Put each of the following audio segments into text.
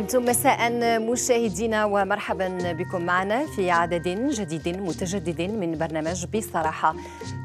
أنتم مساء مشاهدينا ومرحبا بكم معنا في عدد جديد متجدد من برنامج بصراحة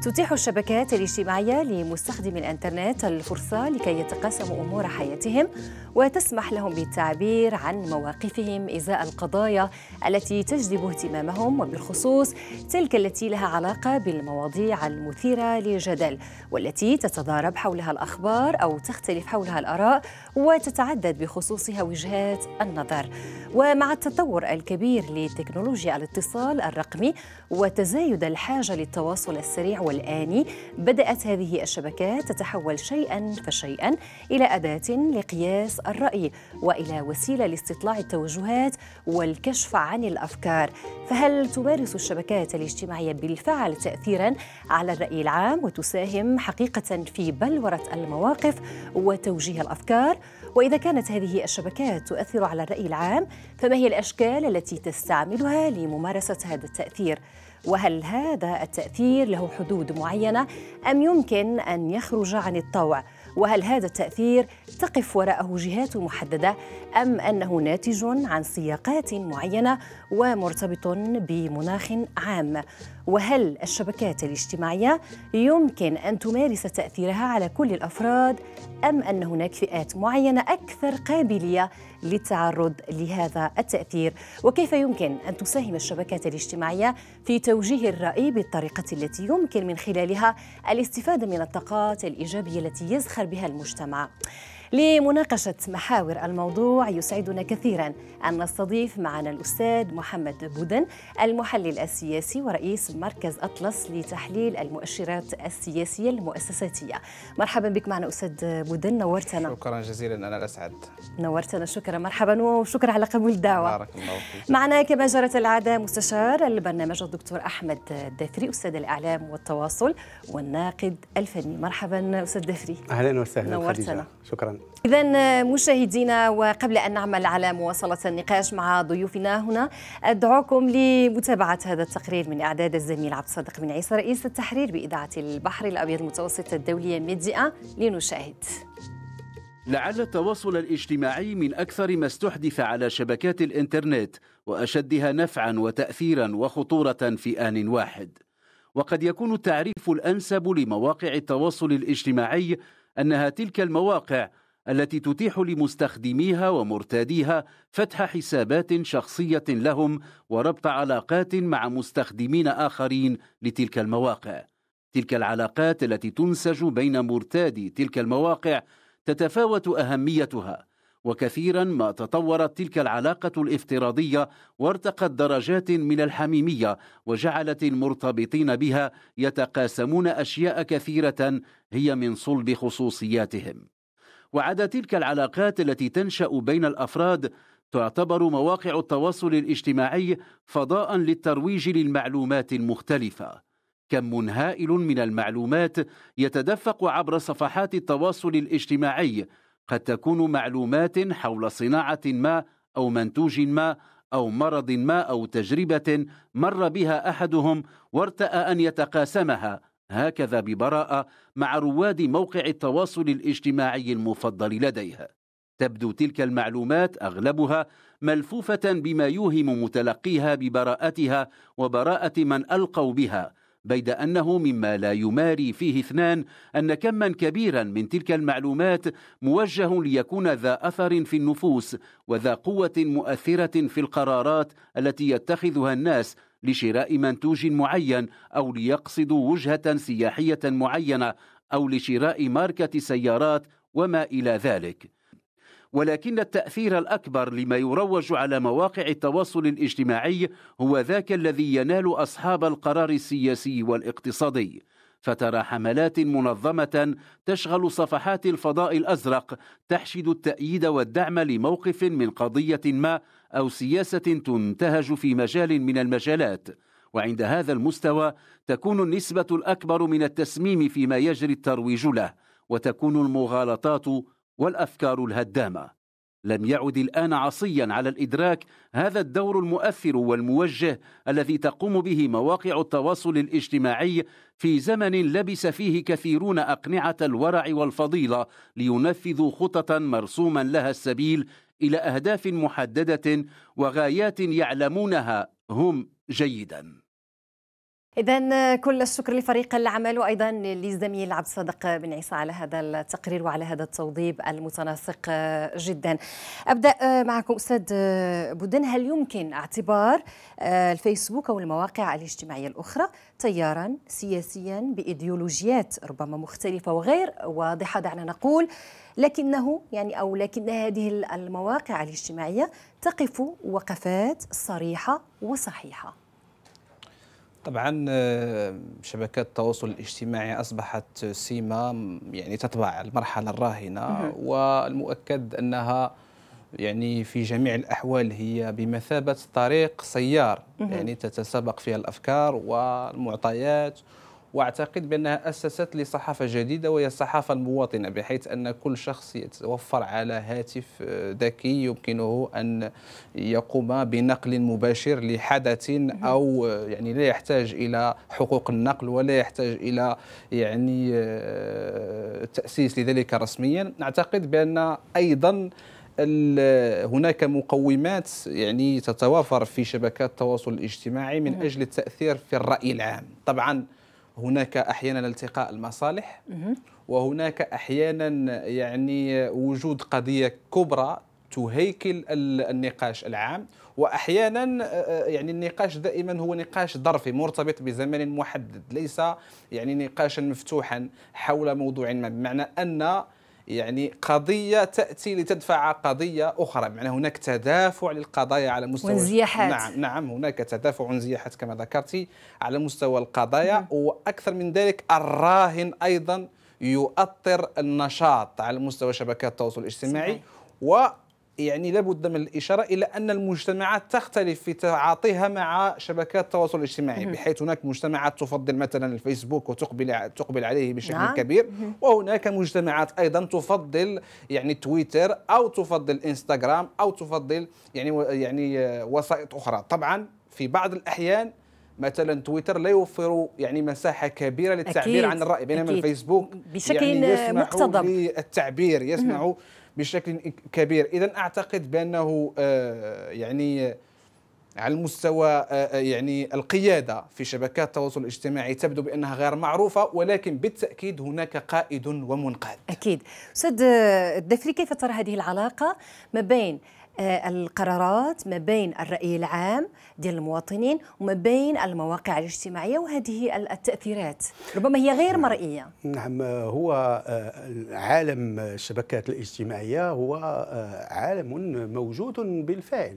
تتيح الشبكات الاجتماعية لمستخدمي الإنترنت الفرصة لكي يتقاسموا أمور حياتهم وتسمح لهم بالتعبير عن مواقفهم إزاء القضايا التي تجذب اهتمامهم وبالخصوص تلك التي لها علاقة بالمواضيع المثيرة للجدل والتي تتضارب حولها الأخبار أو تختلف حولها الآراء وتتعدد بخصوصها وجهات النظر ومع التطور الكبير لتكنولوجيا الاتصال الرقمي وتزايد الحاجة للتواصل السريع والآني بدأت هذه الشبكات تتحول شيئا فشيئا إلى أداة لقياس الرأي وإلى وسيلة لاستطلاع التوجهات والكشف عن الأفكار فهل تمارس الشبكات الاجتماعية بالفعل تأثيرا على الرأي العام وتساهم حقيقة في بلورة المواقف وتوجيه الأفكار؟ وإذا كانت هذه الشبكات تؤثر على الرأي العام فما هي الأشكال التي تستعملها لممارسة هذا التأثير؟ وهل هذا التأثير له حدود معينة أم يمكن أن يخرج عن الطوع؟ وهل هذا التأثير تقف وراءه جهات محددة أم أنه ناتج عن سياقات معينة ومرتبط بمناخ عام؟ وهل الشبكات الاجتماعية يمكن أن تمارس تأثيرها على كل الأفراد أم أن هناك فئات معينة أكثر قابلية للتعرض لهذا التأثير وكيف يمكن أن تساهم الشبكات الاجتماعية في توجيه الرأي بالطريقة التي يمكن من خلالها الاستفادة من الطاقات الإيجابية التي يزخر بها المجتمع لمناقشة محاور الموضوع يسعدنا كثيرا أن نستضيف معنا الأستاذ محمد بودن المحلل السياسي ورئيس مركز أطلس لتحليل المؤشرات السياسية المؤسساتية مرحبا بك معنا أستاذ بودن نورتنا شكرا جزيلا أنا الأسعد نورتنا شكرا مرحبا وشكرا على قبول الدعوة بارك الله فيك معنا كما جرت العادة مستشار البرنامج الدكتور أحمد دافري أستاذ الإعلام والتواصل والناقد الفني مرحبا أستاذ دافري أهلا وسهلا نورتنا خديجة. شكرا إذا مشاهدينا وقبل أن نعمل على مواصلة النقاش مع ضيوفنا هنا أدعوكم لمتابعة هذا التقرير من إعداد الزميل عبد الصادق بن عيسى رئيس التحرير بإذاعة البحر الأبيض المتوسط الدولية ميديا لنشاهد لعل التواصل الاجتماعي من أكثر ما استحدث على شبكات الإنترنت وأشدها نفعا وتأثيرا وخطورة في آن واحد وقد يكون التعريف الأنسب لمواقع التواصل الاجتماعي أنها تلك المواقع التي تتيح لمستخدميها ومرتاديها فتح حسابات شخصية لهم وربط علاقات مع مستخدمين آخرين لتلك المواقع. تلك العلاقات التي تنسج بين مرتادي تلك المواقع تتفاوت أهميتها، وكثيرا ما تطورت تلك العلاقة الافتراضية وارتقت درجات من الحميمية وجعلت المرتبطين بها يتقاسمون أشياء كثيرة هي من صلب خصوصياتهم. وعدا تلك العلاقات التي تنشا بين الافراد تعتبر مواقع التواصل الاجتماعي فضاء للترويج للمعلومات المختلفه كم هائل من المعلومات يتدفق عبر صفحات التواصل الاجتماعي قد تكون معلومات حول صناعه ما او منتوج ما او مرض ما او تجربه مر بها احدهم وارتأى ان يتقاسمها هكذا ببراءة مع رواد موقع التواصل الاجتماعي المفضل لديها تبدو تلك المعلومات أغلبها ملفوفة بما يوهم متلقيها ببراءتها وبراءة من ألقوا بها بيد أنه مما لا يماري فيه اثنان أن كما كبيرا من تلك المعلومات موجه ليكون ذا أثر في النفوس وذا قوة مؤثرة في القرارات التي يتخذها الناس لشراء منتوج معين أو ليقصدوا وجهة سياحية معينة أو لشراء ماركة سيارات وما إلى ذلك ولكن التأثير الأكبر لما يروج على مواقع التواصل الاجتماعي هو ذاك الذي ينال أصحاب القرار السياسي والاقتصادي فترى حملات منظمة تشغل صفحات الفضاء الأزرق تحشد التأييد والدعم لموقف من قضية ما أو سياسة تنتهج في مجال من المجالات وعند هذا المستوى تكون النسبة الأكبر من التسميم فيما يجري الترويج له وتكون المغالطات والأفكار الهدامة لم يعد الآن عصيا على الإدراك هذا الدور المؤثر والموجه الذي تقوم به مواقع التواصل الاجتماعي في زمن لبس فيه كثيرون أقنعة الورع والفضيلة لينفذوا خططا مرسوما لها السبيل إلى أهداف محددة وغايات يعلمونها هم جيداً إذا كل الشكر لفريق العمل وأيضا للزميل عبد الصادق بن عيسى على هذا التقرير وعلى هذا التوضيب المتناسق جدا. أبدأ معكم أستاذ بودن هل يمكن اعتبار الفيسبوك أو المواقع الاجتماعية الأخرى تيارا سياسيا بإيديولوجيات ربما مختلفة وغير واضحة دعنا نقول لكنه يعني أو لكن هذه المواقع الاجتماعية تقف وقفات صريحة وصحيحة طبعا آه، شبكات التواصل الاجتماعي اصبحت سيما يعني تتبع المرحله الراهنه والمؤكد انها يعني في جميع الاحوال هي بمثابه طريق سيار يعني تتسابق فيها الافكار والمعطيات واعتقد بانها اسست لصحافه جديده وهي الصحافه المواطنه بحيث ان كل شخص يتوفر على هاتف آه، ذكي يمكنه ان يقوم بنقل مباشر لحدث او آه، يعني لا يحتاج الى حقوق النقل ولا يحتاج الى آه، يعني تاسيس لذلك رسميا نعتقد بان ايضا هناك مقومات يعني تتوافر في شبكات التواصل الاجتماعي من اجل التاثير في الراي العام طبعا هناك احيانا التقاء المصالح وهناك احيانا يعني وجود قضيه كبرى تهيكل النقاش العام واحيانا آه، آه، يعني النقاش دائما هو نقاش ظرفي مرتبط بزمن محدد ليس يعني نقاشا مفتوحا حول موضوع ما بمعنى ان يعني قضية تأتي لتدفع قضية أخرى معنى هناك تدافع للقضايا على مستوى نعم نعم هناك تدافع وانزياحات كما ذكرتي على مستوى القضايا مم. نعم. وأكثر من ذلك الراهن أيضا يؤطر النشاط على مستوى شبكات التواصل الاجتماعي صحيح. يعني لابد من الإشارة إلى أن المجتمعات تختلف في تعاطيها مع شبكات التواصل الاجتماعي بحيث هناك مجتمعات تفضل مثلا الفيسبوك وتقبل تقبل عليه بشكل نعم. كبير وهناك مجتمعات أيضا تفضل يعني تويتر أو تفضل انستغرام أو تفضل يعني يعني وسائط أخرى طبعا في بعض الأحيان مثلا تويتر لا يوفر يعني مساحه كبيره للتعبير أكيد. عن الراي بينما الفيسبوك بشكل يعني مقتضب للتعبير يسمح بشكل كبير اذا اعتقد بانه آه، يعني آه، على المستوى آه، يعني القياده في شبكات التواصل الاجتماعي تبدو بانها غير معروفه ولكن بالتاكيد هناك قائد ومنقاد. اكيد. استاذ الدفري كيف ترى هذه العلاقه ما بين آه، القرارات ما بين الرأي العام ديال المواطنين وما بين المواقع الاجتماعية وهذه التأثيرات ربما هي غير مرئية نعم آه، هو آه، عالم الشبكات الاجتماعية هو عالم موجود بالفعل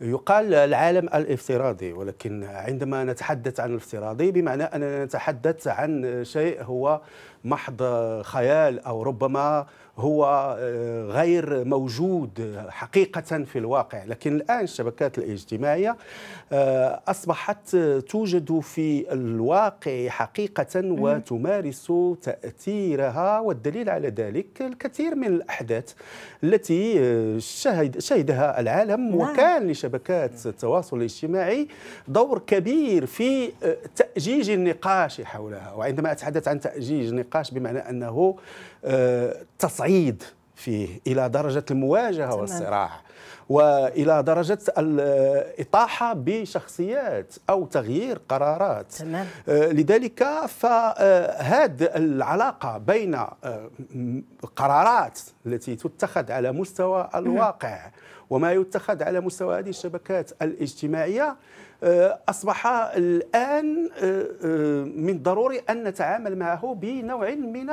يقال العالم الافتراضي ولكن عندما نتحدث عن الافتراضي بمعنى أننا نتحدث عن شيء هو محض خيال أو ربما هو آه، غير موجود حقيقة في الواقع لكن الآن الشبكات الاجتماعية آه، أصبحت توجد في الواقع حقيقة وتمارس تأثيرها والدليل على ذلك الكثير من الأحداث التي آه، شهد شهدها العالم نعم. وكان لشبكات شبكات التواصل الاجتماعي دور كبير في آه، تأجيج النقاش حولها وعندما أتحدث عن تأجيج النقاش بمعنى أنه آه، تصعيد فيه إلى درجة المواجهة تمام. والصراع والى درجه الاطاحه آه، بشخصيات او تغيير قرارات تمام. لذلك فهذه العلاقه بين قرارات التي تتخذ على مستوى الواقع وما يتخذ على مستوى هذه الشبكات الاجتماعية آه، أصبح الآن آه، آه، من ضروري أن نتعامل معه بنوع من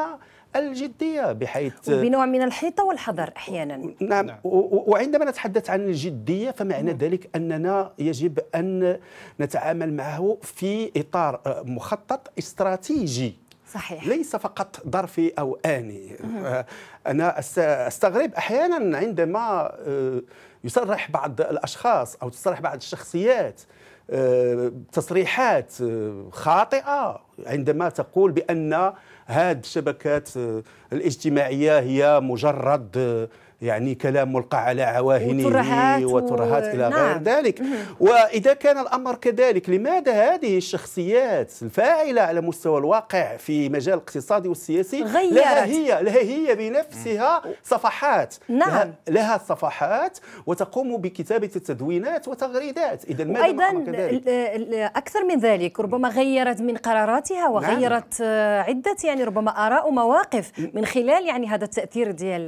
الجدية بحيث بنوع من الحيطة والحذر أحيانا نعم, نعم. وعندما نتحدث عن الجدية فمعنى مم. نعم. ذلك أننا يجب أن نتعامل معه في إطار مخطط استراتيجي صحيح. ليس فقط ظرفي أو آني آه، أنا أستغرب أحيانا عندما آه، يصرح بعض الأشخاص أو تصرح بعض الشخصيات آه، تصريحات خاطئة عندما تقول بأن هذه الشبكات الاجتماعية هي مجرد يعني كلام ملقى على عواهنه وترهات, وترهات و... إلى نعم. غير ذلك وإذا كان الأمر كذلك لماذا هذه الشخصيات الفاعلة على مستوى الواقع في مجال الاقتصادي والسياسي غيرت. لها هي لها هي بنفسها صفحات نعم. لها, لها صفحات وتقوم بكتابة التدوينات وتغريدات إذا ماذا أيضا أكثر من ذلك ربما غيرت من قراراتها نعم. وغيرت نعم. عدة يعني ربما آراء ومواقف من خلال يعني هذا التأثير ديال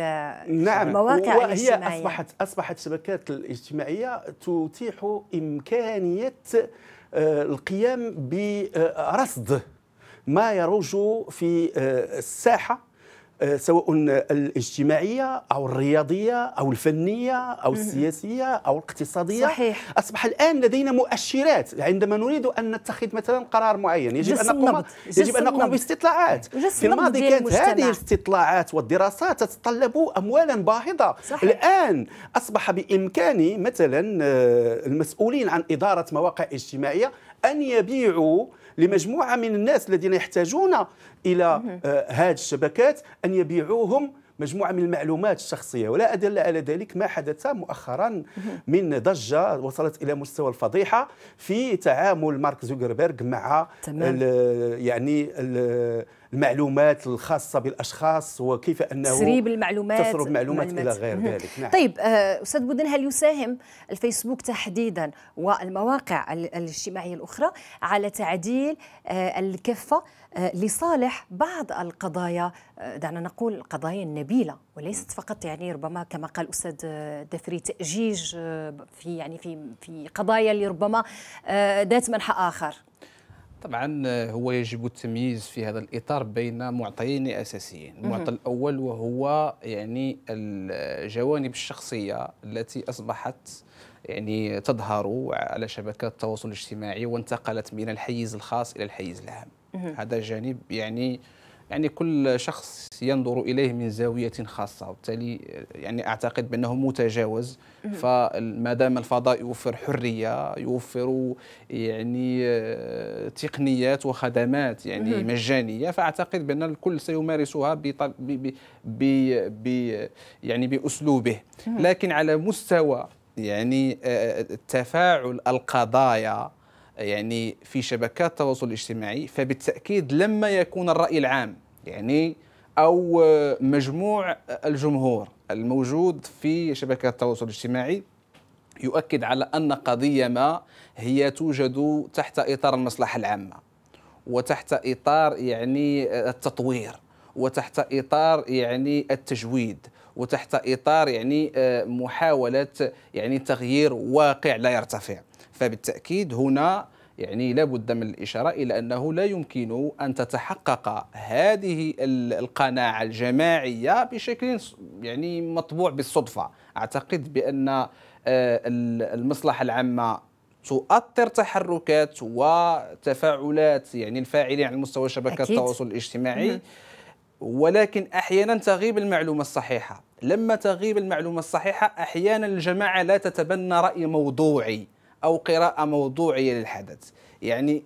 نعم الواقع وهي الاجتماعي اصبحت اصبحت الشبكات الاجتماعيه تتيح امكانيه آه، القيام برصد ما يروج في آه، الساحه آه، سواء الاجتماعيه او الرياضيه او الفنيه او السياسيه او الاقتصاديه صحيح. اصبح الان لدينا مؤشرات عندما نريد ان نتخذ مثلا قرار معين يجب ان نقوم يجب ان نقوم باستطلاعات في الماضي كانت هذه الاستطلاعات والدراسات تتطلب اموالا باهظه صحيح. الان اصبح بامكاني مثلا آه، المسؤولين عن اداره مواقع اجتماعيه ان يبيعوا لمجموعه من الناس الذين يحتاجون الى آه، هذه الشبكات ان يبيعوهم مجموعه من المعلومات الشخصيه ولا ادل على ذلك ما حدث مؤخرا من ضجه وصلت الى مستوى الفضيحه في تعامل مارك زوكربيرغ مع يعني المعلومات الخاصه بالاشخاص وكيف انه تسريب المعلومات تسرب معلومات الى غير ذلك نعم. طيب آه، استاذ بودن هل يساهم الفيسبوك تحديدا والمواقع الاجتماعيه الاخرى على تعديل آه، الكفه آه، لصالح بعض القضايا دعنا نقول القضايا النبيله وليست فقط يعني ربما كما قال أستاذ دفري تاجيج في يعني في في قضايا اللي ربما ذات منحى اخر طبعا آه، هو يجب التمييز في هذا الاطار بين معطيين اساسيين المعطى الاول وهو يعني الجوانب الشخصيه التي اصبحت يعني تظهر على شبكات التواصل الاجتماعي وانتقلت من الحيز الخاص الى الحيز العام هذا جانب يعني يعني كل شخص ينظر اليه من زاويه خاصه وبالتالي يعني اعتقد بانه متجاوز فما دام الفضاء يوفر حريه يوفر يعني تقنيات وخدمات يعني مجانيه فاعتقد بان الكل سيمارسها ب ب ب يعني باسلوبه لكن على مستوى يعني تفاعل القضايا يعني في شبكات التواصل الاجتماعي فبالتاكيد لما يكون الراي العام يعني او مجموع الجمهور الموجود في شبكات التواصل الاجتماعي يؤكد على ان قضيه ما هي توجد تحت اطار المصلحه العامه وتحت اطار يعني التطوير وتحت اطار يعني التجويد وتحت اطار يعني محاوله يعني تغيير واقع لا يرتفع فبالتأكيد هنا يعني لابد من الإشارة إلى أنه لا يمكن أن تتحقق هذه القناعة الجماعية بشكل يعني مطبوع بالصدفة أعتقد بأن آه، المصلحة العامة تؤثر تحركات وتفاعلات يعني الفاعلين على مستوى شبكات التواصل الاجتماعي ولكن احيانا تغيب المعلومه الصحيحه لما تغيب المعلومه الصحيحه احيانا الجماعه لا تتبنى راي موضوعي أو قراءة موضوعية للحدث يعني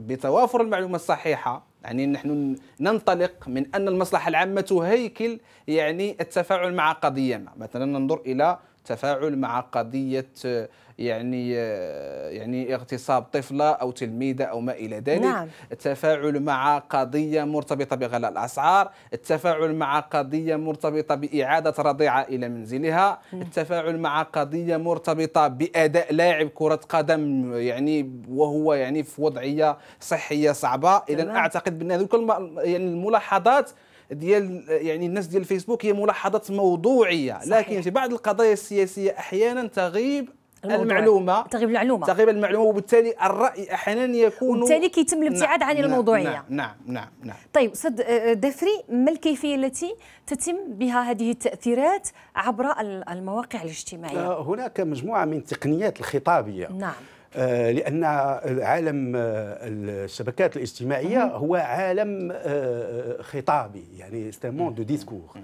بتوافر المعلومه الصحيحة يعني نحن ننطلق من أن المصلحة العامة تهيكل يعني التفاعل مع قضية ما مثلا ننظر إلى التفاعل مع قضيه آه، يعني آه، يعني اغتصاب طفله او تلميذه او ما الى ذلك نعم. التفاعل مع قضيه مرتبطه بغلاء الاسعار التفاعل مع قضيه مرتبطه باعاده رضيعه الى منزلها م. نعم. التفاعل مع قضيه مرتبطه باداء لاعب كره قدم يعني وهو يعني في وضعيه صحيه صعبه اذا اعتقد بان كل يعني الملاحظات ديال يعني الناس ديال الفيسبوك هي ملاحظات موضوعيه صحيح. لكن في بعض القضايا السياسيه احيانا تغيب المعلومه تغيب المعلومه تغيب المعلومه وبالتالي الراي احيانا يكون وبالتالي كيتم الابتعاد عن نعم، نعم، الموضوعيه نعم نعم نعم, نعم. طيب استاذ آه، آه، دفري ما الكيفيه التي تتم بها هذه التاثيرات عبر المواقع الاجتماعيه آه، هناك مجموعه من التقنيات الخطابيه نعم آه، لان عالم آه، الشبكات الاجتماعيه هو عالم آه، خطابي يعني استمون دو ديسكور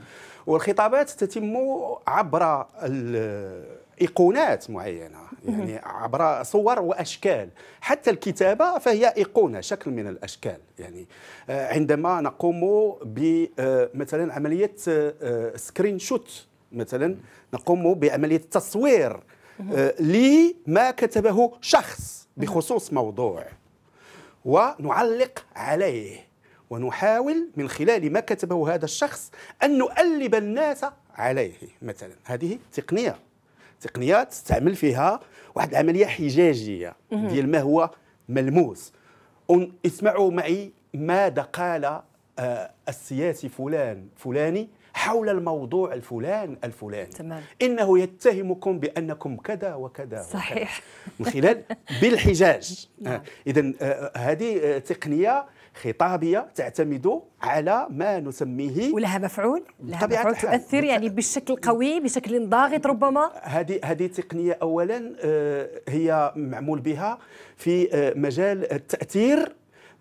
والخطابات تتم عبر ايقونات معينه يعني عبر صور واشكال حتى الكتابه فهي ايقونه شكل من الاشكال يعني عندما نقوم بمثلا عمليه سكرين شوت مثلا نقوم بعمليه تصوير آه، لما كتبه شخص بخصوص موضوع ونعلق عليه ونحاول من خلال ما كتبه هذا الشخص أن نؤلب الناس عليه مثلا هذه تقنية تقنية تستعمل فيها واحد العملية حجاجية ديال ما هو ملموس اسمعوا معي ماذا قال آه، السياسي فلان فلاني حول الموضوع الفلان الفلاني تمام. إنه يتهمكم بأنكم كذا وكذا صحيح من خلال بالحجاج نعم. آه، إذا آه، آه، هذه تقنية خطابيه تعتمد على ما نسميه ولها مفعول لها مفعول تؤثر يعني بشكل قوي بشكل ضاغط ربما هذه هذه تقنيه اولا هي معمول بها في مجال التاثير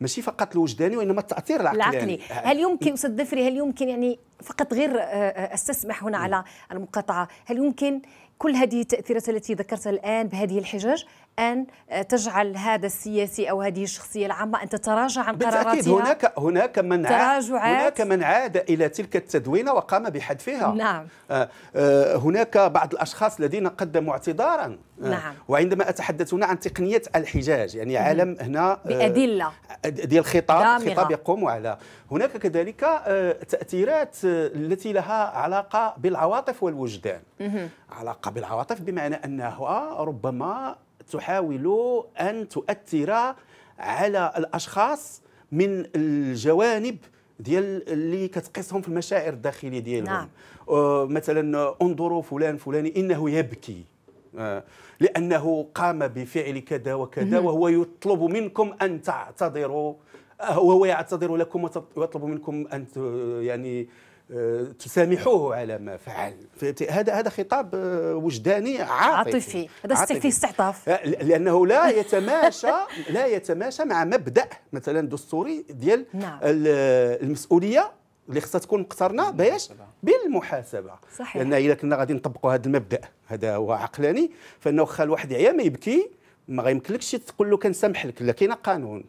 ماشي فقط الوجداني وانما التاثير العقلي, يعني. العقلي هل يمكن استاذ دفري هل يمكن يعني فقط غير آه، آه، استسمح هنا على المقاطعه هل يمكن كل هذه التاثيرات التي ذكرتها الان بهذه الحجج ان آه، تجعل هذا السياسي او هذه الشخصيه العامه ان تتراجع عن قراراتها بالتاكيد هناك هناك من تراجعات هناك من عاد الى تلك التدوينه وقام بحذفها نعم آه، آه، هناك بعض الاشخاص الذين قدموا اعتذارا نعم وعندما اتحدث هنا عن تقنيه الحجاج يعني عالم هنا بادله ديال خطاب خطاب يقوم على هناك كذلك تاثيرات التي لها علاقه بالعواطف والوجدان علاقه بالعواطف بمعنى انها ربما تحاول أن تؤثر على الأشخاص من الجوانب ديال اللي كتقيسهم في المشاعر الداخليه ديالهم نعم. أه، مثلا انظروا فلان فلاني انه يبكي أه، لانه قام بفعل كذا وكذا وهو يطلب منكم ان تعتذروا أه، وهو يعتذر لكم ويطلب منكم ان يعني آه، تسامحوه على ما فعل هذا هذا خطاب آه، وجداني عاطفي عاطفي هذا فيه استعطاف آه، لانه لا يتماشى لا يتماشى مع مبدا مثلا دستوري ديال نعم. المسؤوليه اللي خصها تكون مقترنه باش بالمحاسبه صحيح لان الا كنا غادي نطبقوا هذا المبدا هذا هو عقلاني فانه خا الواحد يعيا ما يبكي ما غيمكنلكش تقول له كنسامح لك لا كاين قانون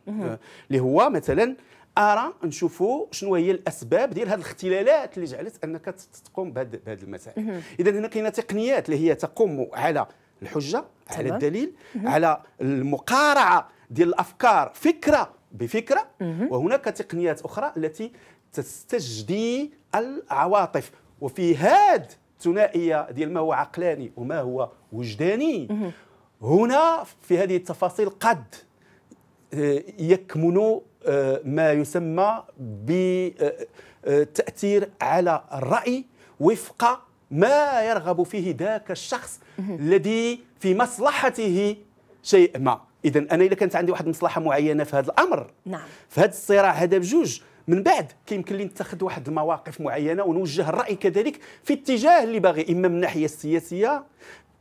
اللي هو مثلا ارى نشوفوا شنو هي الاسباب ديال هذه الاختلالات اللي جعلت انك تقوم بهذه المسائل اذا هنا كاينه تقنيات اللي هي تقوم على الحجه طبعا. على الدليل على المقارعه ديال الافكار فكره بفكره وهناك تقنيات اخرى التي تستجدي العواطف وفي هذه الثنائيه ديال ما هو عقلاني وما هو وجداني هنا في هذه التفاصيل قد آه، يكمن آه، ما يسمى بتأثير آه، آه، على الرأي وفق ما يرغب فيه ذاك الشخص الذي في مصلحته شيء ما اذا انا اذا كانت عندي واحد المصلحه معينه في هذا الامر نعم في هذا الصراع هذا بجوج من بعد كيمكن لي نتخذ واحد المواقف معينه ونوجه الراي كذلك في اتجاه اللي باغي اما من الناحيه السياسيه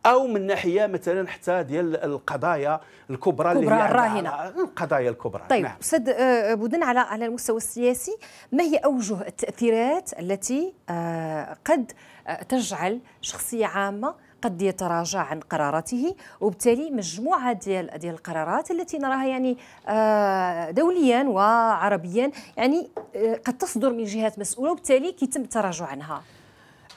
او من ناحيه مثلا حتى ديال القضايا الكبرى اللي هي الراهنه القضايا الكبرى طيب نعم. استاذ آه، بودن على على المستوى السياسي ما هي اوجه التاثيرات التي آه، قد آه، تجعل شخصيه عامه قد يتراجع عن قراراته وبالتالي مجموعه ديال ديال القرارات التي نراها يعني دوليا وعربيا يعني قد تصدر من جهات مسؤوله وبالتالي كيتم التراجع عنها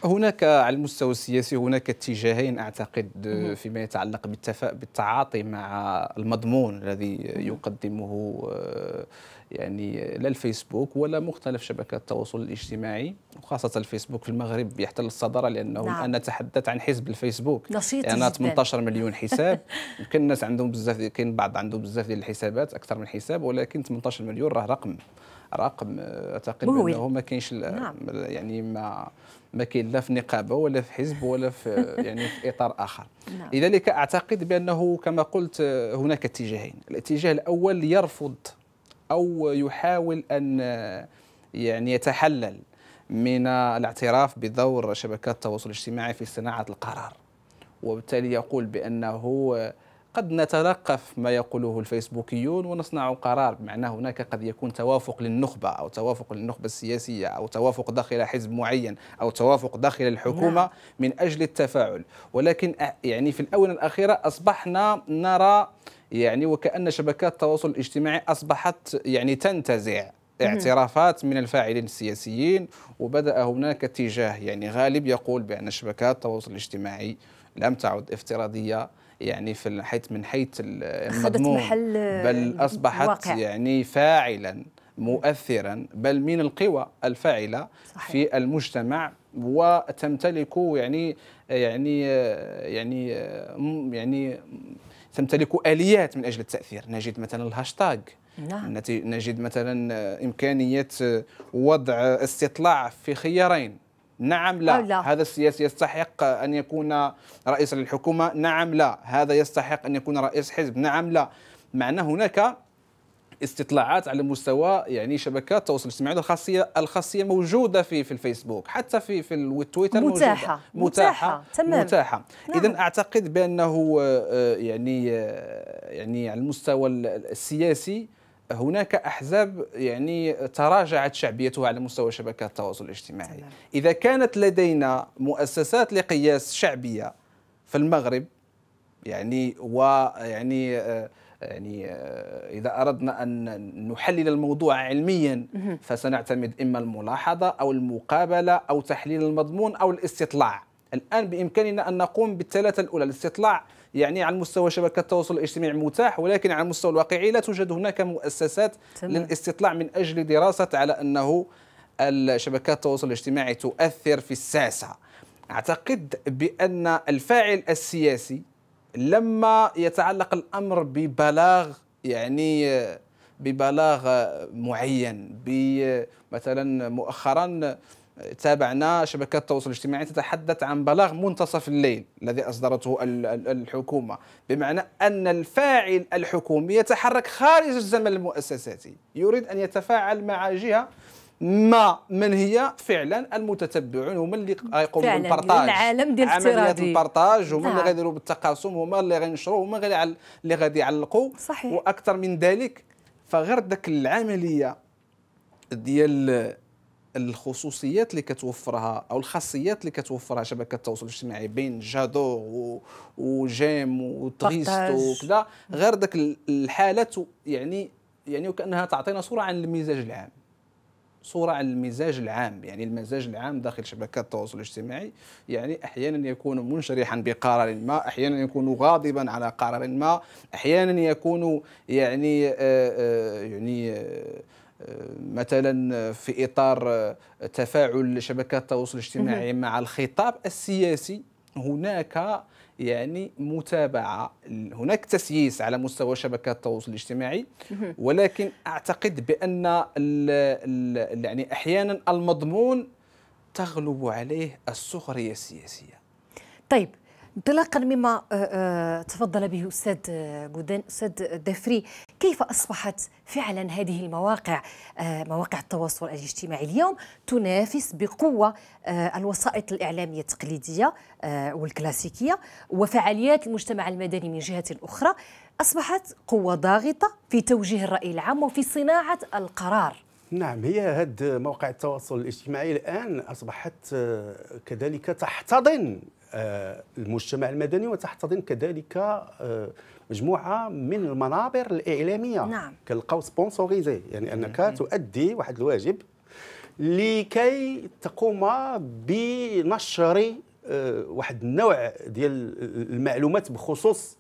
هناك على المستوى السياسي هناك اتجاهين اعتقد آه، فيما يتعلق بالتعاطي مع المضمون الذي يقدمه آه، يعني لا الفيسبوك ولا مختلف شبكات التواصل الاجتماعي وخاصه الفيسبوك في المغرب يحتل الصداره لانه نعم. الان نتحدث عن حزب الفيسبوك نشيط يعني 18 مليون حساب يمكن الناس عندهم بزاف كاين بعض عندهم بزاف ديال الحسابات اكثر من حساب ولكن 18 مليون راه رقم رقم آه، اعتقد انه ما كاينش نعم. يعني ما ما كاين لا في نقابه ولا في حزب ولا في يعني في اطار اخر نعم. لذلك اعتقد بانه كما قلت هناك اتجاهين الاتجاه الاول يرفض او يحاول ان يعني يتحلل من الاعتراف بدور شبكات التواصل الاجتماعي في صناعه القرار وبالتالي يقول بانه قد نتلقف ما يقوله الفيسبوكيون ونصنع قرار بمعنى هناك قد يكون توافق للنخبة أو توافق للنخبة السياسية أو توافق داخل حزب معين أو توافق داخل الحكومة نعم. من أجل التفاعل ولكن يعني في الآونة الأخيرة أصبحنا نرى يعني وكأن شبكات التواصل الاجتماعي أصبحت يعني تنتزع اعترافات من الفاعلين السياسيين وبدأ هناك اتجاه يعني غالب يقول بأن شبكات التواصل الاجتماعي لم تعد افتراضيه يعني في حيث من حيث المضمون بل اصبحت واقع. يعني فاعلا مؤثرا بل من القوى الفاعله صحيح. في المجتمع وتمتلك يعني يعني يعني يعني تمتلك اليات من اجل التاثير نجد مثلا الهاشتاج نعم. نجد مثلا امكانيه وضع استطلاع في خيارين نعم لا. لا هذا السياسي يستحق أن يكون رئيسا للحكومة نعم لا هذا يستحق أن يكون رئيس حزب نعم لا معنى هناك استطلاعات على مستوى يعني شبكات التواصل الاجتماعي الخاصيه الخاصيه موجوده في في الفيسبوك حتى في في التويتر متاحه متاحه تمام متاحه نعم. اذا اعتقد بانه آه، يعني آه، يعني على المستوى السياسي هناك احزاب يعني تراجعت شعبيتها على مستوى شبكات التواصل الاجتماعي اذا كانت لدينا مؤسسات لقياس شعبيه في المغرب يعني ويعني يعني, آه، يعني، آه، اذا اردنا ان نحلل الموضوع علميا فسنعتمد اما الملاحظه او المقابله او تحليل المضمون او الاستطلاع الان بامكاننا ان نقوم بالثلاثه الاولى الاستطلاع يعني على مستوى شبكات التواصل الاجتماعي متاح ولكن على المستوى الواقعي لا توجد هناك مؤسسات تمام. للاستطلاع من أجل دراسة على أنه شبكات التواصل الاجتماعي تؤثر في الساسة أعتقد بأن الفاعل السياسي لما يتعلق الأمر ببلاغ يعني ببلاغ معين مثلا مؤخرا تابعنا شبكات التواصل الاجتماعي تتحدث عن بلاغ منتصف الليل الذي أصدرته الحكومة بمعنى أن الفاعل الحكومي يتحرك خارج الزمن المؤسساتي يريد أن يتفاعل مع جهة ما من هي فعلا المتتبعون هما اللي غيقوموا آه، بالبرطاج فعلا العالم ديال عمليه البرطاج هما اللي نعم. غيديروا بالتقاسم هما اللي غينشروا هما اللي غادي يعلقوا صحيح واكثر من ذلك فغير ذاك العمليه ديال الخصوصيات اللي كتوفرها او الخاصيات اللي كتوفرها شبكه التواصل الاجتماعي بين جادو وجيم وتغيست وكذا غير ذاك الحالات يعني يعني وكانها تعطينا صوره عن المزاج العام صوره عن المزاج العام يعني المزاج العام داخل شبكات التواصل الاجتماعي يعني احيانا يكون منشرحا بقرار ما احيانا يكون غاضبا على قرار ما احيانا يكون يعني آآ آه، آآ آه، يعني آآ آه، مثلا في اطار تفاعل شبكات التواصل الاجتماعي مع الخطاب السياسي هناك يعني متابعه هناك تسييس على مستوى شبكات التواصل الاجتماعي ولكن اعتقد بان الـ الـ يعني احيانا المضمون تغلب عليه السخريه السياسيه طيب انطلاقا مما آه، آه، تفضل به استاذ جودان آه، استاذ دافري كيف أصبحت فعلا هذه المواقع آه، مواقع التواصل الاجتماعي اليوم تنافس بقوة آه، الوسائط الإعلامية التقليدية آه، والكلاسيكية وفعاليات المجتمع المدني من جهة أخرى أصبحت قوة ضاغطة في توجيه الرأي العام وفي صناعة القرار نعم هي هاد مواقع التواصل الاجتماعي الآن أصبحت كذلك تحتضن آه، المجتمع المدني وتحتضن كذلك آه، مجموعه من المنابر الاعلاميه نعم. كنلقاو سبونسوريزي يعني انك مم. تؤدي واحد الواجب لكي تقوم بنشر آه، واحد النوع ديال المعلومات بخصوص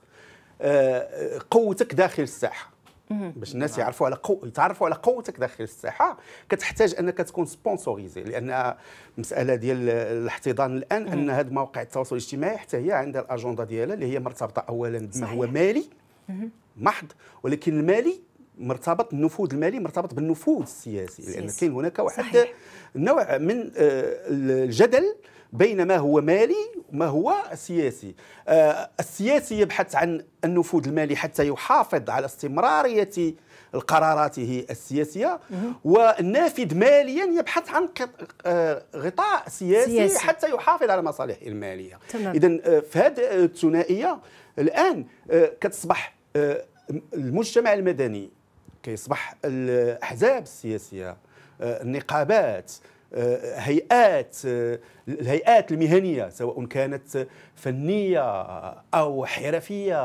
قوتك داخل الساحه باش الناس يعرفوا على قو... يتعرفوا على قوتك داخل الساحه كتحتاج انك تكون سبونسوريزي لان المساله ديال الاحتضان الان ان هذه مواقع التواصل الاجتماعي حتى هي عندها الاجنده ديالها اللي هي مرتبطه اولا بما هو مالي محض ولكن المالي مرتبط النفوذ المالي مرتبط بالنفوذ السياسي لان كاين هناك واحد نوع من آه، الجدل بين ما هو مالي وما هو سياسي آه، السياسي يبحث عن النفوذ المالي حتى يحافظ على استمرارية قراراته السياسية والنافذ ماليا يبحث عن آه، غطاء سياسي, سياسي. حتى يحافظ على مصالحه المالية إذا آه، في هذه الثنائية الآن كتصبح المجتمع المدني كيصبح الأحزاب السياسية النقابات آه، هيئات آه، الهيئات المهنيه سواء كانت فنيه او حرفيه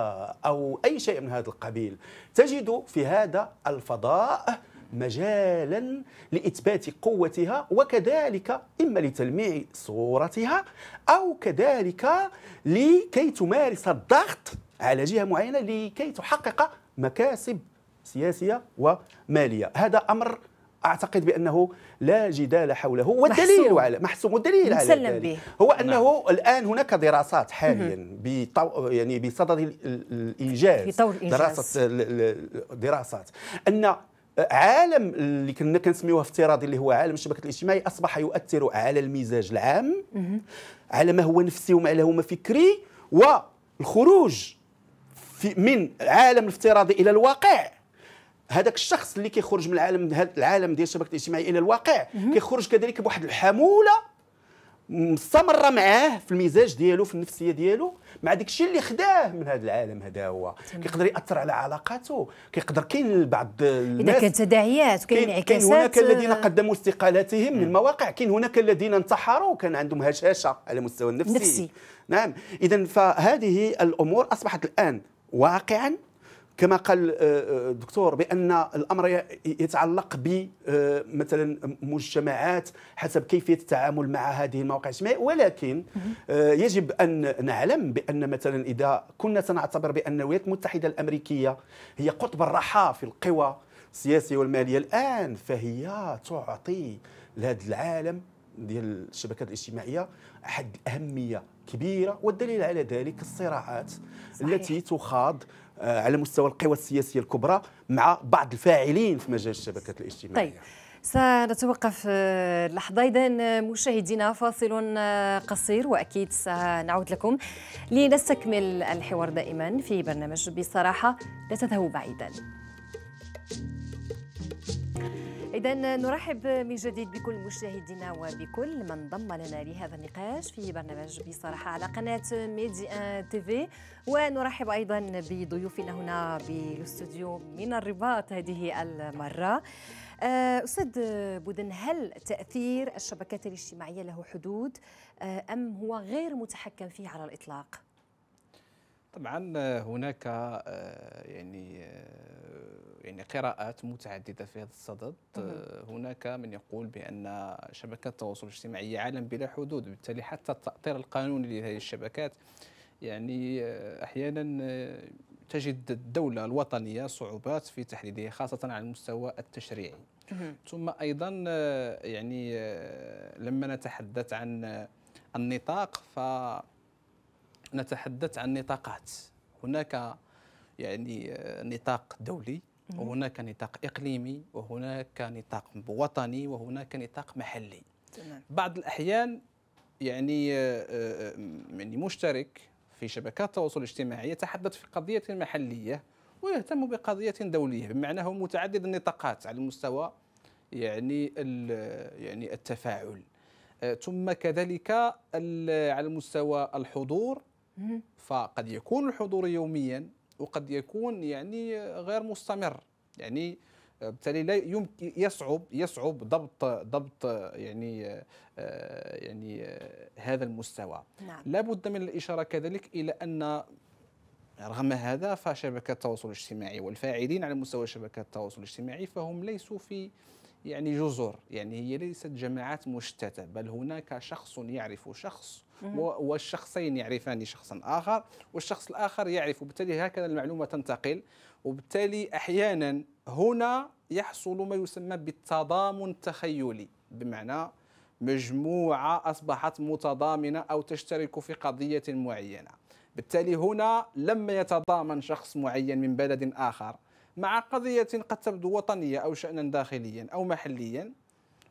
او اي شيء من هذا القبيل تجد في هذا الفضاء مجالا لاثبات قوتها وكذلك اما لتلميع صورتها او كذلك لكي تمارس الضغط على جهه معينه لكي تحقق مكاسب سياسيه وماليه هذا امر اعتقد بانه لا جدال حوله والدليل على محسوم والدليل على ذلك هو انه نعم. الان هناك دراسات حاليا بطو يعني بصدد الايجاز في طور دراسه دراسات ان عالم اللي كنا كنسميوه افتراضي اللي هو عالم الشبكه الاجتماعيه اصبح يؤثر على المزاج العام على ما هو نفسي وما هو فكري والخروج في من عالم الافتراضي الى الواقع هذاك الشخص اللي كيخرج من العالم هذا العالم ديال الشبكه الاجتماعيه الى الواقع كيخرج كذلك بواحد الحموله مستمره معاه في المزاج ديالو في النفسيه ديالو مع داك الشيء اللي خداه من هذا العالم هذا هو كيقدر ياثر على علاقاته كيقدر كاين بعض الناس اذا كانت تداعيات وكاين انعكاسات كاين هناك الذين قدموا استقالاتهم من نعم. المواقع كاين هناك الذين انتحروا وكان عندهم هشاشه على المستوى النفسي نفسي. نعم اذا فهذه الامور اصبحت الان واقعا كما قال آه، آه، الدكتور بان الامر يتعلق ب آه، مثلا مجتمعات حسب كيفيه التعامل مع هذه المواقع الاجتماعيه ولكن يجب ان نعلم بان مثلا اذا كنا سنعتبر بان الولايات المتحده الامريكيه هي قطب الرحى في القوى السياسيه والماليه الان فهي تعطي لهذا العالم ديال الشبكات الاجتماعيه احد اهميه كبيره والدليل على ذلك الصراعات صحيح. التي تخاض آه، على مستوى القوى السياسيه الكبرى مع بعض الفاعلين في مجال الشبكات الاجتماعيه طيب. سنتوقف آه، لحظة إذا آه، مشاهدينا فاصل قصير وأكيد سنعود لكم لنستكمل الحوار دائما في برنامج بصراحة لا تذهبوا بعيدا إذا نرحب من جديد بكل مشاهدينا وبكل من ضم لنا لهذا النقاش في برنامج بصراحة على قناة ميدي ان تي في ونرحب أيضا بضيوفنا هنا بالاستوديو من الرباط هذه المرة آه، أستاذ بودن هل تأثير الشبكات الاجتماعية له حدود آه، أم هو غير متحكم فيه على الإطلاق؟ طبعا آه، هناك يعني يعني قراءات متعدده في هذا الصدد آه، هناك من يقول بان شبكات التواصل الاجتماعي عالم بلا حدود بالتالي حتى التاطير القانوني لهذه الشبكات يعني آه، احيانا آه، تجد الدولة الوطنية صعوبات في تحديده خاصة على المستوى التشريعي ثم أيضا يعني لما نتحدث عن النطاق فنتحدث عن نطاقات هناك يعني نطاق دولي وهناك نطاق إقليمي وهناك نطاق وطني وهناك نطاق محلي تمام. بعض الأحيان يعني آه، آه، يعني مشترك في شبكات التواصل الاجتماعي يتحدث في قضية محلية ويهتم بقضية دولية بمعنى هو متعدد النطاقات على المستوى يعني يعني التفاعل آه، ثم كذلك على مستوى الحضور فقد يكون الحضور يوميا وقد يكون يعني غير مستمر يعني آه، بالتالي لا يمكن يصعب يصعب ضبط ضبط يعني آه، آه، يعني هذا المستوى نعم. لابد من الاشاره كذلك الى ان رغم هذا فشبكات التواصل الاجتماعي والفاعلين على مستوى شبكات التواصل الاجتماعي فهم ليسوا في يعني جزر يعني هي ليست جماعات مشتتة بل هناك شخص يعرف شخص والشخصين يعرفان شخصا آخر والشخص الآخر يعرف وبالتالي هكذا المعلومة تنتقل وبالتالي أحيانا هنا يحصل ما يسمى بالتضامن التخيلي بمعنى مجموعة أصبحت متضامنة أو تشترك في قضية معينة بالتالي هنا لما يتضامن شخص معين من بلد آخر مع قضية قد تبدو وطنية أو شأنا داخليا أو محليا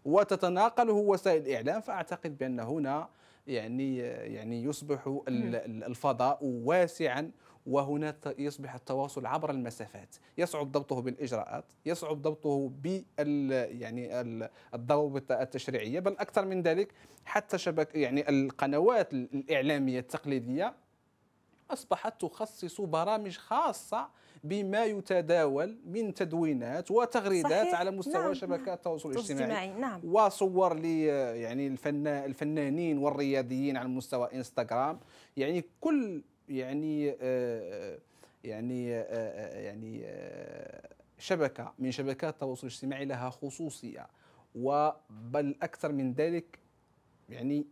وتتناقله وسائل الإعلام فأعتقد بأن هنا يعني يعني يصبح الفضاء واسعا وهنا يصبح التواصل عبر المسافات يصعب ضبطه بالاجراءات يصعب ضبطه ب يعني الضوابط التشريعيه بل اكثر من ذلك حتى شبك يعني القنوات الاعلاميه التقليديه أصبحت تخصص برامج خاصة بما يتداول من تدوينات وتغريدات صحيح. على مستوى نعم. شبكات التواصل الاجتماعي نعم. وصور لي يعني الفنانين والرياضيين على مستوى انستغرام يعني كل يعني آه يعني آه،, آه يعني آه شبكه من شبكات التواصل الاجتماعي لها خصوصيه وبل اكثر من ذلك يعني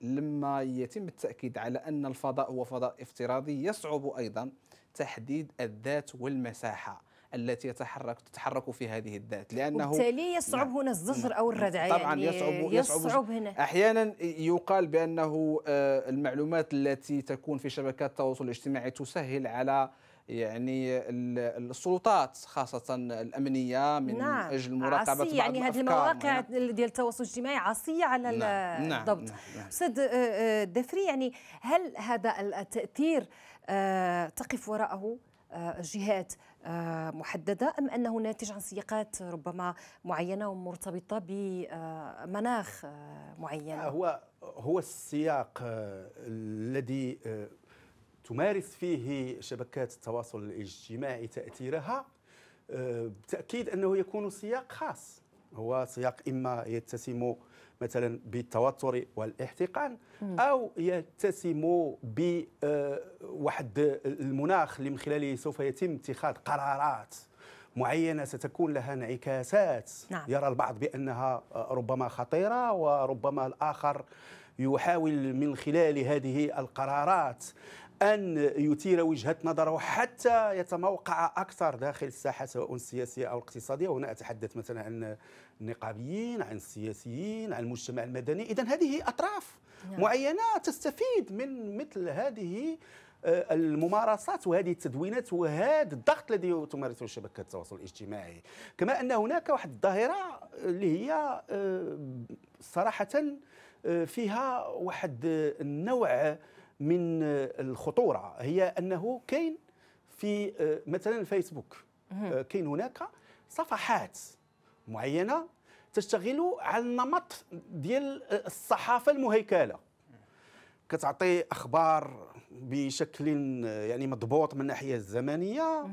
لما يتم التأكيد على أن الفضاء هو فضاء افتراضي يصعب أيضا تحديد الذات والمساحة التي يتحرك تتحرك في هذه الذات لانه وبالتالي يصعب نعم. هنا الزجر او الردع نعم. طبعا يعني يصعب يصعب, يصعب هنا احيانا يقال بانه آه، المعلومات التي تكون في شبكات التواصل الاجتماعي تسهل على يعني السلطات خاصة الأمنية من نعم. أجل مراقبة عصية بعض يعني هذه المواقع نعم. ديال التواصل الاجتماعي عصية على نعم. نعم. الضبط نعم. نعم. أستاذ دفري يعني هل هذا التأثير تقف وراءه جهات محددة أم أنه ناتج عن سياقات ربما معينة ومرتبطة بمناخ معين هو هو السياق الذي تمارس فيه شبكات التواصل الاجتماعي تاثيرها آه، بالتاكيد انه يكون سياق خاص هو سياق اما يتسم مثلا بالتوتر والاحتقان او يتسم بواحد آه، المناخ اللي من خلاله سوف يتم اتخاذ قرارات معينه ستكون لها انعكاسات نعم. يرى البعض بانها آه، ربما خطيره وربما الاخر يحاول من خلال هذه القرارات أن يثير وجهة نظره حتى يتموقع أكثر داخل الساحة سواء السياسية أو الاقتصادية وهنا أتحدث مثلا عن النقابيين عن السياسيين عن المجتمع المدني إذا هذه أطراف نعم. معينة تستفيد من مثل هذه آه، الممارسات وهذه التدوينات وهذا الضغط الذي تمارسه شبكه التواصل الاجتماعي كما ان هناك واحد الظاهره اللي هي آه، صراحه آه، فيها واحد النوع من آه، الخطوره هي انه كاين في آه، مثلا الفيسبوك آه، كاين هناك صفحات معينه تشتغل على النمط ديال الصحافه المهيكله كتعطي اخبار بشكل يعني مضبوط من الناحيه الزمنيه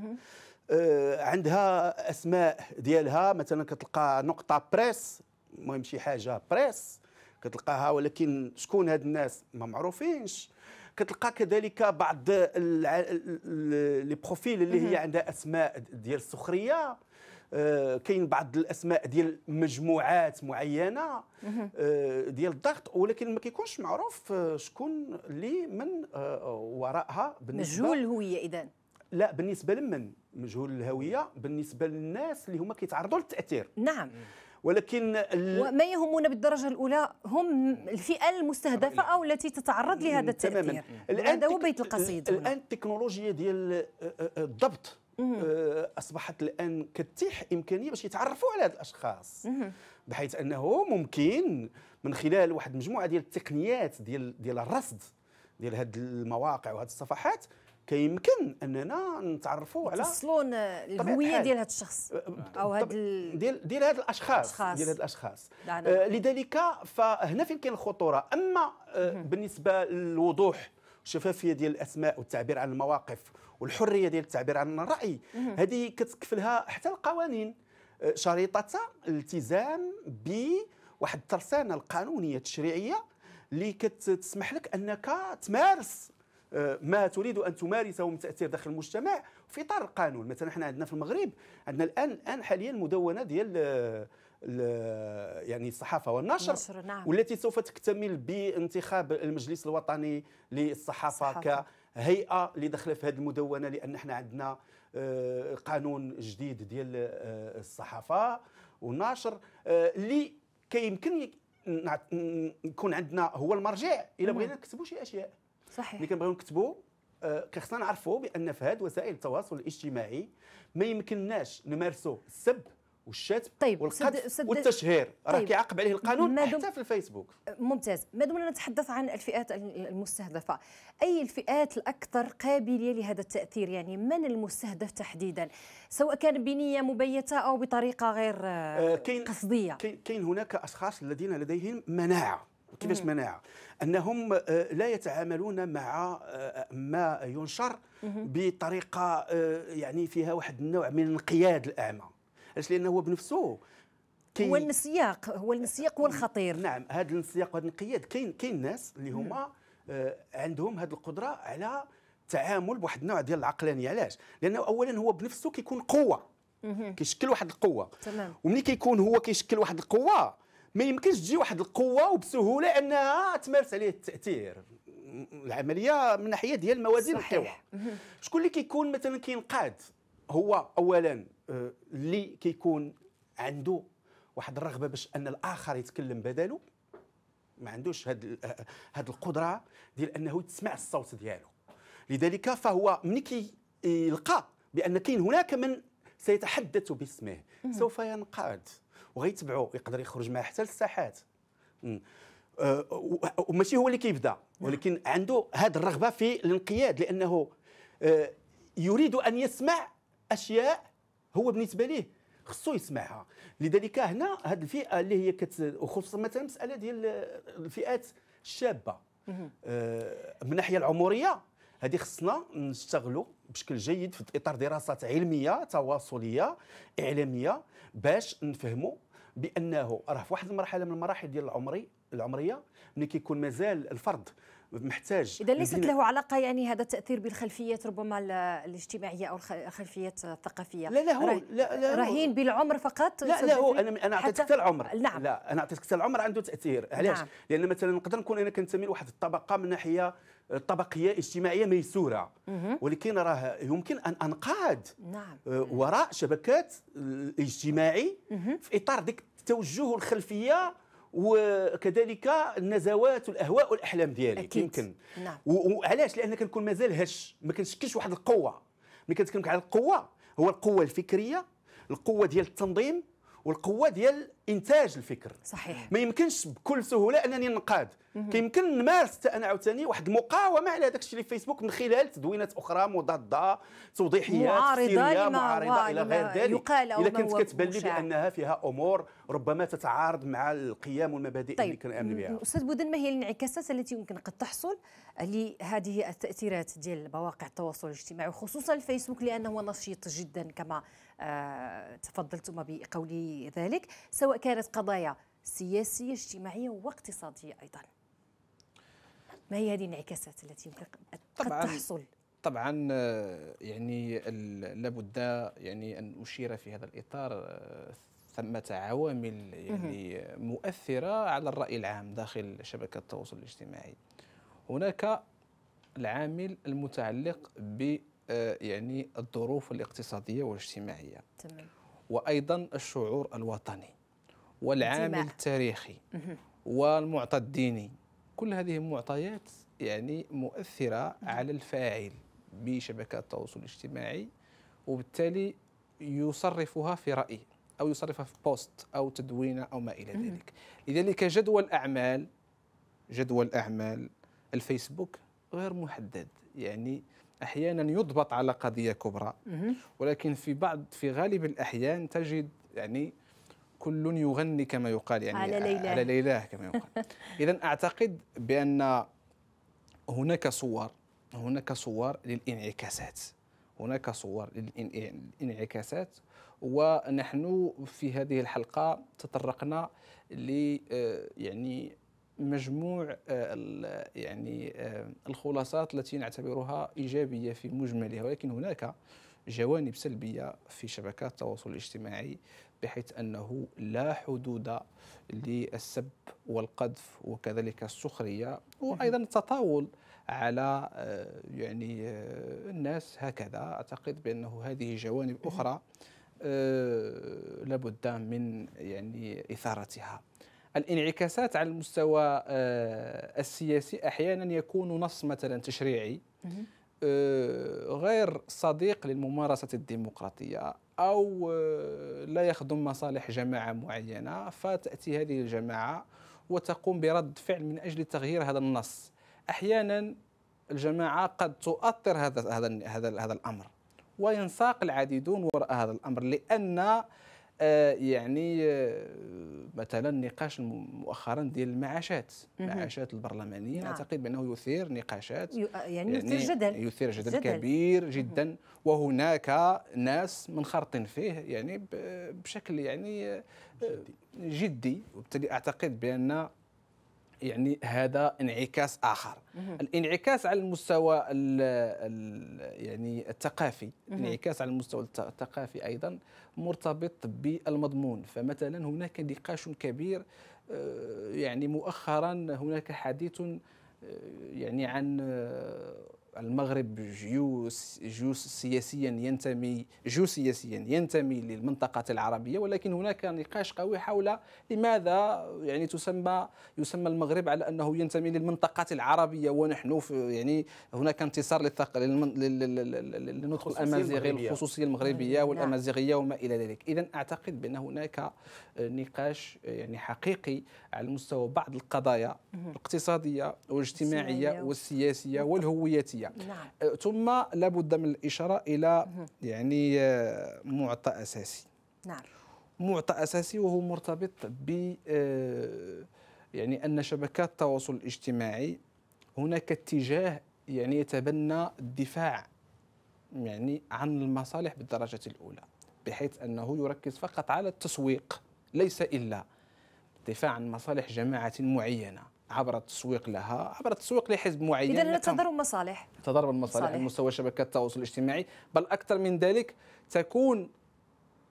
عندها اسماء ديالها مثلا كتلقى نقطه بريس المهم شي حاجه بريس كتلقاها ولكن شكون هاد الناس ما معروفينش كتلقى كذلك بعض لي بروفيل اللي هي عندها اسماء ديال السخريه آه، كاين بعض الاسماء ديال مجموعات معينه آه، ديال الضغط ولكن ما كيكونش معروف آه، شكون اللي من وراءها بالنسبه مجهول الهويه اذا لا بالنسبه لمن مجهول الهويه بالنسبه للناس اللي هما كيتعرضوا للتاثير نعم ولكن وما يهمون بالدرجه الاولى هم الفئه المستهدفه طيب. او التي تتعرض لهذا التاثير الآن هذا هو بيت القصيد الان التكنولوجيا ديال آه، آه، آه، الضبط اصبحت الان كتيح امكانيه باش يتعرفوا على هذه الاشخاص بحيث انه ممكن من خلال واحد المجموعه ديال التقنيات ديال ديال الرصد ديال هذه المواقع وهذه الصفحات كيمكن اننا نتعرفوا على تصلون الهويه ديال هذا الشخص أه، او هذا ديال ديال هذ الاشخاص, ديال هذ الاشخاص آه لذلك فهنا فين كاين الخطوره اما آه بالنسبه للوضوح والشفافيه ديال الاسماء والتعبير عن المواقف والحريه ديال التعبير عن الراي هذه كتكفلها حتى القوانين أه، شريطه الالتزام بواحد الترسانه القانونيه التشريعيه اللي كتسمح لك انك تمارس آه، ما تريد ان تمارسه من تاثير داخل المجتمع في اطار القانون مثلا احنا عندنا في المغرب عندنا الان الان حاليا مدونه ديال آه، آه، يعني الصحافه والنشر نعم. والتي سوف تكتمل بانتخاب المجلس الوطني للصحافه صحافة. كهيئه اللي داخله في هذه المدونه لان احنا عندنا قانون جديد ديال الصحافه والنشر اللي كيمكن يكون عندنا هو المرجع الا بغينا نكتبوا شي اشياء صحيح اللي كنبغيو نكتبوا آه، خصنا نعرفوا بان في هذه وسائل التواصل الاجتماعي ما يمكنناش نمارسوا السب والشتم طيب والقذف سد... والتشهير طيب. راه كيعاقب عليه القانون مادم... حتى في الفيسبوك آه، ممتاز ما دمنا نتحدث عن الفئات المستهدفه اي الفئات الاكثر قابليه لهذا التاثير يعني من المستهدف تحديدا سواء كان بنيه مبيته او بطريقه غير آه, آه، كين... قصديه كاين هناك اشخاص الذين لديهم مناعه كيفاش مناعه انهم آه، لا يتعاملون مع آه، ما ينشر بطريقه آه، يعني فيها واحد النوع من انقياد الاعمى علاش لانه هو بنفسه هو الانسياق هو الانسياق هو الخطير نعم هذا الانسياق وهذا الانقياد كاين كاين ناس اللي هما عندهم هذه القدره على التعامل بواحد النوع ديال العقلانيه علاش لانه اولا هو بنفسه كيكون قوه كيشكل واحد القوه تمام وملي كيكون هو كيشكل واحد القوه ما يمكنش تجي واحد القوه وبسهوله انها تمارس عليه التاثير العمليه من ناحيه ديال موازين القوى شكون اللي كيكون مثلا كينقاد هو اولا آه، اللي كيكون عنده واحد الرغبه باش ان الاخر يتكلم بداله ما عندوش هاد آه، هاد القدره ديال انه يسمع الصوت ديالو لذلك فهو ملي كيلقى بان كاين هناك من سيتحدث باسمه سوف ينقاد وغيتبعوا يقدر يخرج معاه حتى للساحات أه، وماشي هو اللي كيبدا ولكن عنده هذه الرغبه في الانقياد لانه أه، يريد ان يسمع اشياء هو بالنسبه ليه خصو يسمعها لذلك هنا هذه الفئه اللي هي كت وخصوصا مثلا المساله ديال الفئات الشابه أه، من الناحيه العمريه هذه خصنا نشتغلوا بشكل جيد في اطار دراسات علميه تواصليه اعلاميه باش نفهموا بانه راه في واحد المرحله من المراحل ديال العمري العمريه ملي كيكون مازال الفرد محتاج اذا ليست له علاقه يعني هذا التاثير بالخلفيات ربما الاجتماعيه او الخلفيات الثقافيه لا لا هو لا لا رهين بالعمر فقط لا لا هو انا انا اعطيتك حتى العمر نعم لا انا اعطيتك العمر عنده تاثير علاش نعم. لان مثلا نقدر نكون انا كنتمي لواحد الطبقه من ناحيه طبقيه اجتماعيه ميسوره ولكن راه يمكن ان انقاد نعم. آه، وراء شبكات الاجتماعي في اطار ديك التوجه الخلفيه وكذلك النزوات والاهواء والاحلام ديالي أكيد. يمكن نعم. وعلاش لان كنكون مازال هش ما كنشكلش واحد القوه ملي كنتكلمك على القوه هو القوه الفكريه القوه ديال التنظيم والقوه ديال انتاج الفكر صحيح ما يمكنش بكل سهوله انني ننقاد كيمكن نمارس حتى انا عاوتاني واحد المقاومه على داك الشيء اللي في فيسبوك من خلال تدوينات اخرى مضاده توضيحيات معارضه معارضه الى غير ذلك يقال او اذا كانت كتبان لي بانها فيها امور ربما تتعارض مع القيم والمبادئ طيب. اللي كنامن بها استاذ بودن ما هي الانعكاسات التي يمكن قد تحصل لهذه التاثيرات ديال مواقع التواصل الاجتماعي وخصوصا الفيسبوك لانه نشيط جدا كما آه، تفضلتم بقول ذلك سواء كانت قضايا سياسية اجتماعية واقتصادية أيضا ما هي هذه الانعكاسات التي يمكن قد تحصل طبعا آه، يعني لابد يعني ان اشير في هذا الاطار آه، ثمة عوامل يعني مؤثرة على الرأي العام داخل شبكة التواصل الاجتماعي هناك العامل المتعلق ب آه، يعني الظروف الاقتصاديه والاجتماعيه تمام وايضا الشعور الوطني والعامل التاريخي والمعطى الديني كل هذه المعطيات يعني مؤثره على الفاعل بشبكات التواصل الاجتماعي وبالتالي يصرفها في راي او يصرفها في بوست او تدوينه او ما الى ذلك لذلك جدول اعمال جدول اعمال الفيسبوك غير محدد يعني احيانا يضبط على قضيه كبرى ولكن في بعض في غالب الاحيان تجد يعني كل يغني كما يقال يعني على ليلاه, على ليلاه كما يقال اذا اعتقد بان هناك صور هناك صور للانعكاسات هناك صور للانعكاسات ونحن في هذه الحلقه تطرقنا ل آه، يعني مجموع آه، يعني آه، الخلاصات التي نعتبرها ايجابيه في مجملها ولكن هناك جوانب سلبيه في شبكات التواصل الاجتماعي بحيث انه لا حدود للسب والقذف وكذلك السخريه وايضا التطاول على آه، يعني الناس هكذا اعتقد بانه هذه جوانب اخرى لابد من يعني اثارتها الانعكاسات على المستوى آه، السياسي احيانا يكون نص مثلا تشريعي آه، غير صديق للممارسه الديمقراطيه او آه، لا يخدم مصالح جماعه معينه فتاتي هذه الجماعه وتقوم برد فعل من اجل تغيير هذا النص احيانا الجماعه قد تؤثر هذا هذا هذا, هذا الامر وينساق العديدون وراء هذا الامر لان آه، يعني آه، مثلا نقاش مؤخرا ديال المعاشات المعاشات البرلمانيه نعم. اعتقد بانه يثير نقاشات يعني, يعني يثير يعني جدل يثير جدل, جدل. كبير جدا وهناك ناس منخرطين فيه يعني بشكل يعني جدي, جدي وبالتالي اعتقد بان يعني هذا انعكاس اخر الانعكاس على المستوى الـ الـ يعني الثقافي الانعكاس على المستوى الثقافي ايضا مرتبط بالمضمون فمثلا هناك نقاش كبير آه، يعني مؤخرا هناك حديث آه، يعني عن آه، المغرب جيو جيو سياسيا ينتمي جيو سياسيا ينتمي للمنطقة العربية ولكن هناك نقاش قوي حول لماذا يعني تسمى يسمى المغرب على أنه ينتمي للمنطقة العربية ونحن في يعني هناك انتصار للثق للنطق الأمازيغي الخصوصية نعم. المغربية نعم. والأمازيغية وما إلى ذلك إذا أعتقد بأن هناك نقاش يعني حقيقي على مستوى بعض القضايا الاقتصادية والاجتماعية والسياسية والهويتية نعم. أه، ثم لابد من الاشاره الى يعني آه، معطى اساسي نعم معطى اساسي وهو مرتبط ب آه، يعني ان شبكات التواصل الاجتماعي هناك اتجاه يعني يتبنى الدفاع يعني عن المصالح بالدرجه الاولى بحيث انه يركز فقط على التسويق ليس الا دفاع عن مصالح جماعه معينه عبر التسويق لها عبر التسويق لحزب معين اذا تضارب مصالح تضارب المصالح على مستوى شبكات التواصل الاجتماعي بل اكثر من ذلك تكون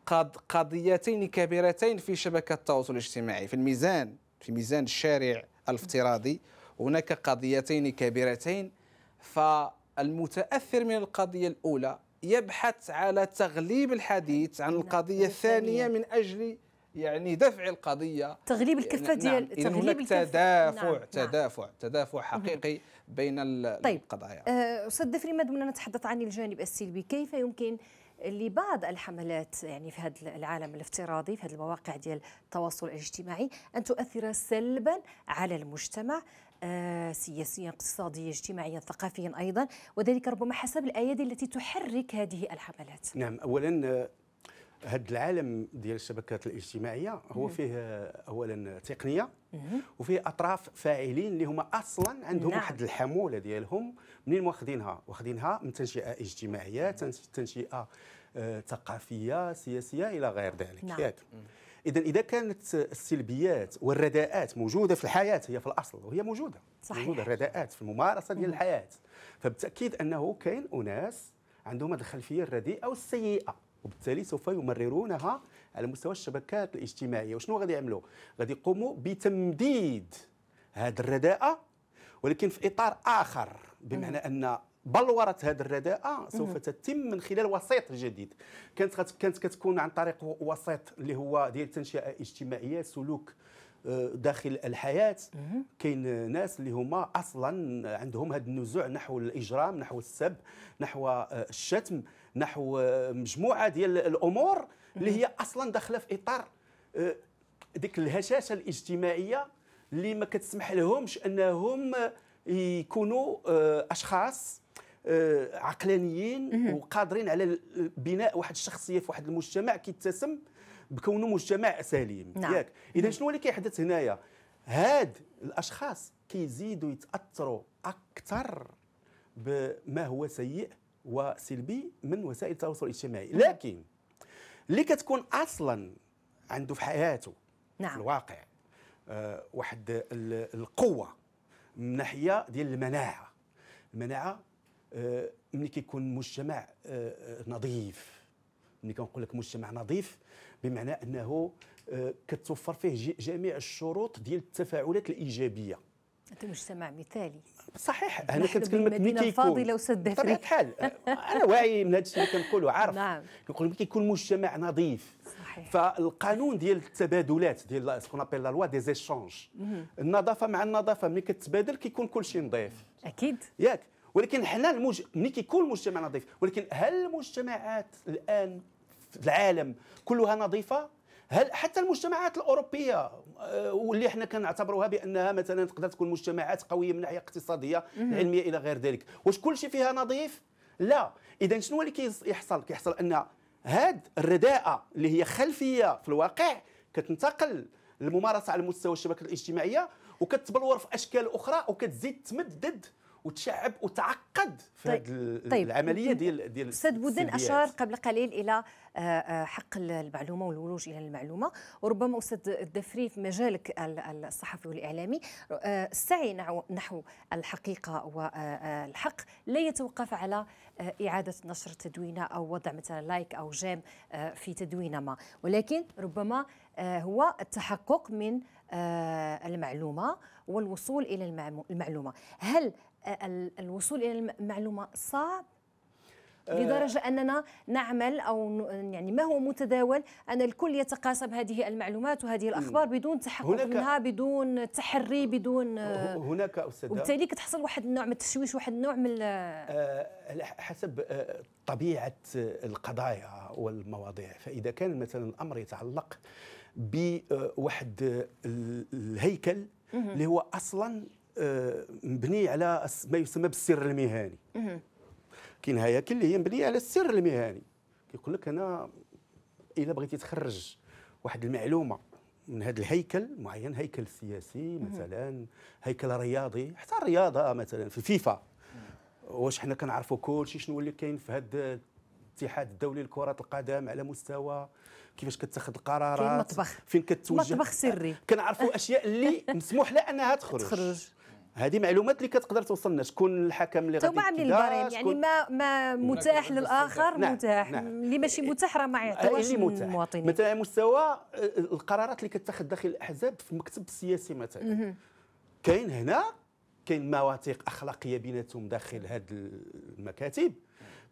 قد قضيتين كبيرتين في شبكات التواصل الاجتماعي في الميزان في ميزان الشارع الافتراضي هناك قضيتين كبيرتين فالمتاثر من القضيه الاولى يبحث على تغليب الحديث عن القضيه الثانيه من اجل يعني دفع القضيه تغليب يعني الكفه نعم، ديال نعم. تغليب هناك الكفة. تدافع نعم،, نعم. تدافع تدافع حقيقي بين طيب. القضايا آه، استاذ دفري ما دمنا نتحدث عن الجانب السلبي كيف يمكن لبعض الحملات يعني في هذا العالم الافتراضي في هذه المواقع ديال التواصل الاجتماعي ان تؤثر سلبا على المجتمع آه، سياسيا اقتصاديا اجتماعيا ثقافيا ايضا وذلك ربما حسب الايادي التي تحرك هذه الحملات نعم اولا آه، هذا العالم ديال الشبكات الاجتماعيه هو فيه اولا تقنيه وفيه اطراف فاعلين اللي هما اصلا عندهم نعم. واحد الحموله ديالهم منين واخدينها واخدينها من تنشئه اجتماعيه تنشئه آه، ثقافيه سياسيه الى غير ذلك نعم. ياك اذا اذا كانت السلبيات والرداءات موجوده في الحياه هي في الاصل وهي موجوده صحيح. موجوده الرداءات في الممارسه ديال الحياه فبالتاكيد انه كاين اناس عندهم هذه الخلفيه الرديئه والسيئه وبالتالي سوف يمررونها على مستوى الشبكات الاجتماعيه وشنو غادي يعملوا غادي يقوموا بتمديد هذه الرداءه ولكن في اطار اخر بمعنى ان بلورة هذه الرداءة سوف تتم من خلال وسيط جديد كانت كانت كتكون عن طريق وسيط اللي هو ديال التنشئة الاجتماعية سلوك آه، داخل الحياه كاين ناس اللي هما اصلا عندهم هذا النزوع نحو الاجرام نحو السب نحو آه، الشتم نحو آه، مجموعه ديال الامور اللي هي اصلا داخله في اطار آه، ديك الهشاشه الاجتماعيه اللي ما كتسمح لهمش انهم يكونوا آه، اشخاص عقلانيين وقادرين على بناء واحد الشخصيه في واحد المجتمع كيتسم بكونه مجتمع سليم نعم. ياك اذا شنو اللي كيحدث هنايا هاد الاشخاص كيزيدوا يتاثروا اكثر بما هو سيء وسلبي من وسائل التواصل الاجتماعي لكن اللي كتكون اصلا عنده في حياته نعم. في الواقع آه واحد القوه من ناحيه ديال المناعه المناعه آه ملي كيكون مجتمع آه نظيف ملي كنقول لك مجتمع نظيف بمعنى انه آه، كتوفر فيه جميع الشروط ديال التفاعلات الايجابيه انت مجتمع مثالي صحيح انا كنتكلم ملي كيكون فاضله وسدة بطبيعه الحال انا واعي من هذا الشيء اللي كنقولو عارف نعم كنقول ملي كيكون مجتمع نظيف صحيح فالقانون ديال التبادلات ديال سكون ابيل لا لوا دي زيشونج النظافه مع النظافه ملي كتبادل كيكون كل شيء نظيف اكيد ياك ولكن حنا المج... ملي كيكون المجتمع نظيف ولكن هل المجتمعات الان في العالم كلها نظيفه هل حتى المجتمعات الاوروبيه آه، واللي حنا كنعتبروها بانها مثلا تقدر تكون مجتمعات قويه من ناحيه اقتصاديه علميه الى غير ذلك واش كل شيء فيها نظيف لا اذا شنو اللي كيحصل كيحصل ان هاد الرداءه اللي هي خلفيه في الواقع كتنتقل للممارسه على مستوى الشبكه الاجتماعيه وكتبلور في اشكال اخرى وكتزيد تمدد وتشعب وتعقد في طيب. هذه طيب. العمليه ديال ديال استاذ بودن اشار قبل قليل الى آه، آه، حق المعلومه والولوج الى المعلومه وربما استاذ الدفري في مجالك الصحفي والاعلامي آه، السعي نحو الحقيقه والحق لا يتوقف على اعاده نشر تدوينه او وضع مثلا لايك او جيم في تدوينه ما ولكن ربما هو التحقق من المعلومه والوصول الى المعلومه هل الوصول الى المعلومه صعب آه. لدرجة أننا نعمل أو يعني ما هو متداول أن الكل يتقاسم هذه المعلومات وهذه الأخبار بدون تحقق منها بدون تحري بدون آه، هناك أستاذ وبالتالي كتحصل واحد النوع من التشويش واحد النوع من آه، حسب طبيعة القضايا والمواضيع فإذا كان مثلا الأمر يتعلق بواحد الهيكل اللي هو أصلا مبني على ما يسمى بالسر المهني كاين هياكل اللي هي مبنيه على السر المهني كيقول لك انا الا بغيتي تخرج واحد المعلومه من هذا الهيكل معين هيكل سياسي مثلا هيكل رياضي حتى الرياضه مثلا في الفيفا واش حنا كنعرفوا كلشي شنو اللي كاين في هذا الاتحاد الدولي لكرة القدم على مستوى كيفاش كتاخذ القرارات فين المطبخ فين كتوجه مطبخ سري كنعرفوا اشياء اللي مسموح لها انها تخرج تخرج هذه معلومات اللي كتقدر توصلنا شكون الحكم اللي غادي عاملين البريم يعني ما ما متاح للاخر نعم متاح نعم اللي ماشي إيه، متاح راه ما يعطيوش إيه، المواطنين مثلا مستوى آه، القرارات اللي كتاخذ داخل الاحزاب في المكتب السياسي مثلا كاين هنا كاين مواثيق اخلاقيه بيناتهم داخل هذه المكاتب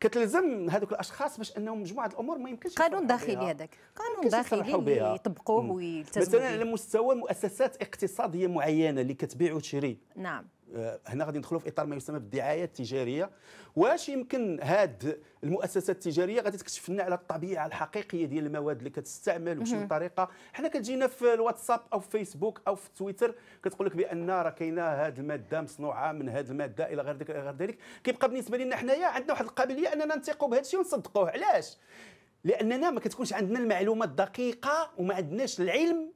كتلزم هذوك الاشخاص باش انهم مجموعه الامور ما يمكنش قانون داخلي هذاك قانون داخلي يطبقوه ويلتزموا مثلا على مستوى مؤسسات اقتصاديه معينه اللي كتبيع وتشري نعم آه، هنا غادي ندخلوا في اطار ما يسمى بالدعايه التجاريه واش يمكن هاد المؤسسات التجاريه غادي تكشف لنا على الطبيعه الحقيقيه ديال المواد اللي كتستعمل وشنو الطريقه حنا كتجينا في الواتساب او في فيسبوك او في تويتر كتقول لك بان راه كاينه هاد الماده مصنوعه من هاد الماده الى غير غير ذلك كيبقى بالنسبه لنا حنايا عندنا واحد القابليه اننا نثقوا بهذا الشيء ونصدقوه علاش لاننا ما كتكونش عندنا المعلومات الدقيقه وما عندناش العلم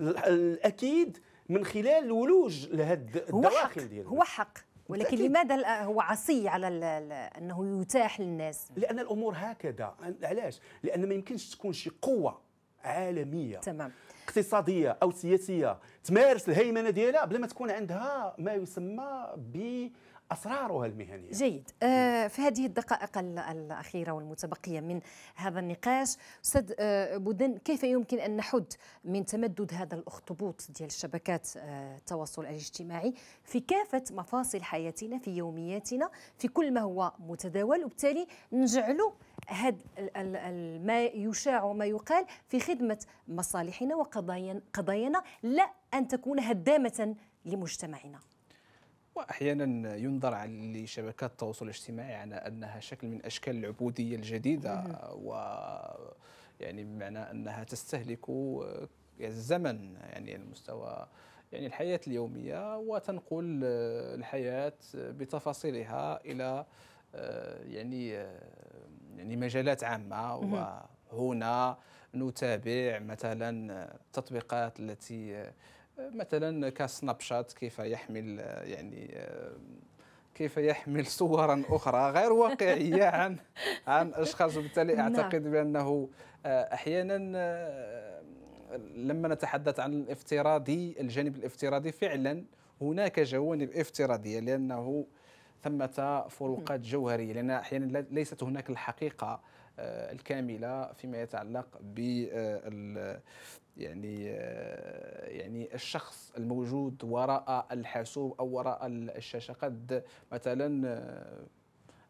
الاكيد من خلال الولوج لهاد الدواخل ديالهم هو حق ولكن لماذا هو عصي على انه يتاح للناس لان الامور هكذا علاش لان ما يمكنش تكون شي قوه عالميه تمام اقتصاديه او سياسيه تمارس الهيمنه ديالها بلا ما تكون عندها ما يسمى ب أسرارها المهنية جيد آه في هذه الدقائق الأخيرة والمتبقية من هذا النقاش أستاذ آه بودن كيف يمكن أن نحد من تمدد هذا الأخطبوط ديال شبكات آه التواصل الاجتماعي في كافة مفاصل حياتنا في يومياتنا في كل ما هو متداول وبالتالي نجعل هذا ما يشاع وما يقال في خدمة مصالحنا وقضايانا لا أن تكون هدامة لمجتمعنا واحيانا ينظر لشبكات التواصل الاجتماعي على انها شكل من اشكال العبوديه الجديده و يعني بمعنى انها تستهلك الزمن يعني المستوى يعني الحياه اليوميه وتنقل الحياه بتفاصيلها الى يعني يعني مجالات عامه وهنا نتابع مثلا التطبيقات التي مثلا كسناب شات كيف يحمل يعني كيف يحمل صورا اخرى غير واقعيه عن عن اشخاص وبالتالي نعم. اعتقد بانه آه، احيانا آه، لما نتحدث عن الافتراضي الجانب الافتراضي فعلا هناك جوانب افتراضيه لانه ثمة فروقات جوهريه لان احيانا ليست هناك الحقيقه آه، الكامله فيما يتعلق بال يعني آه، يعني الشخص الموجود وراء الحاسوب او وراء الشاشه قد مثلا آه،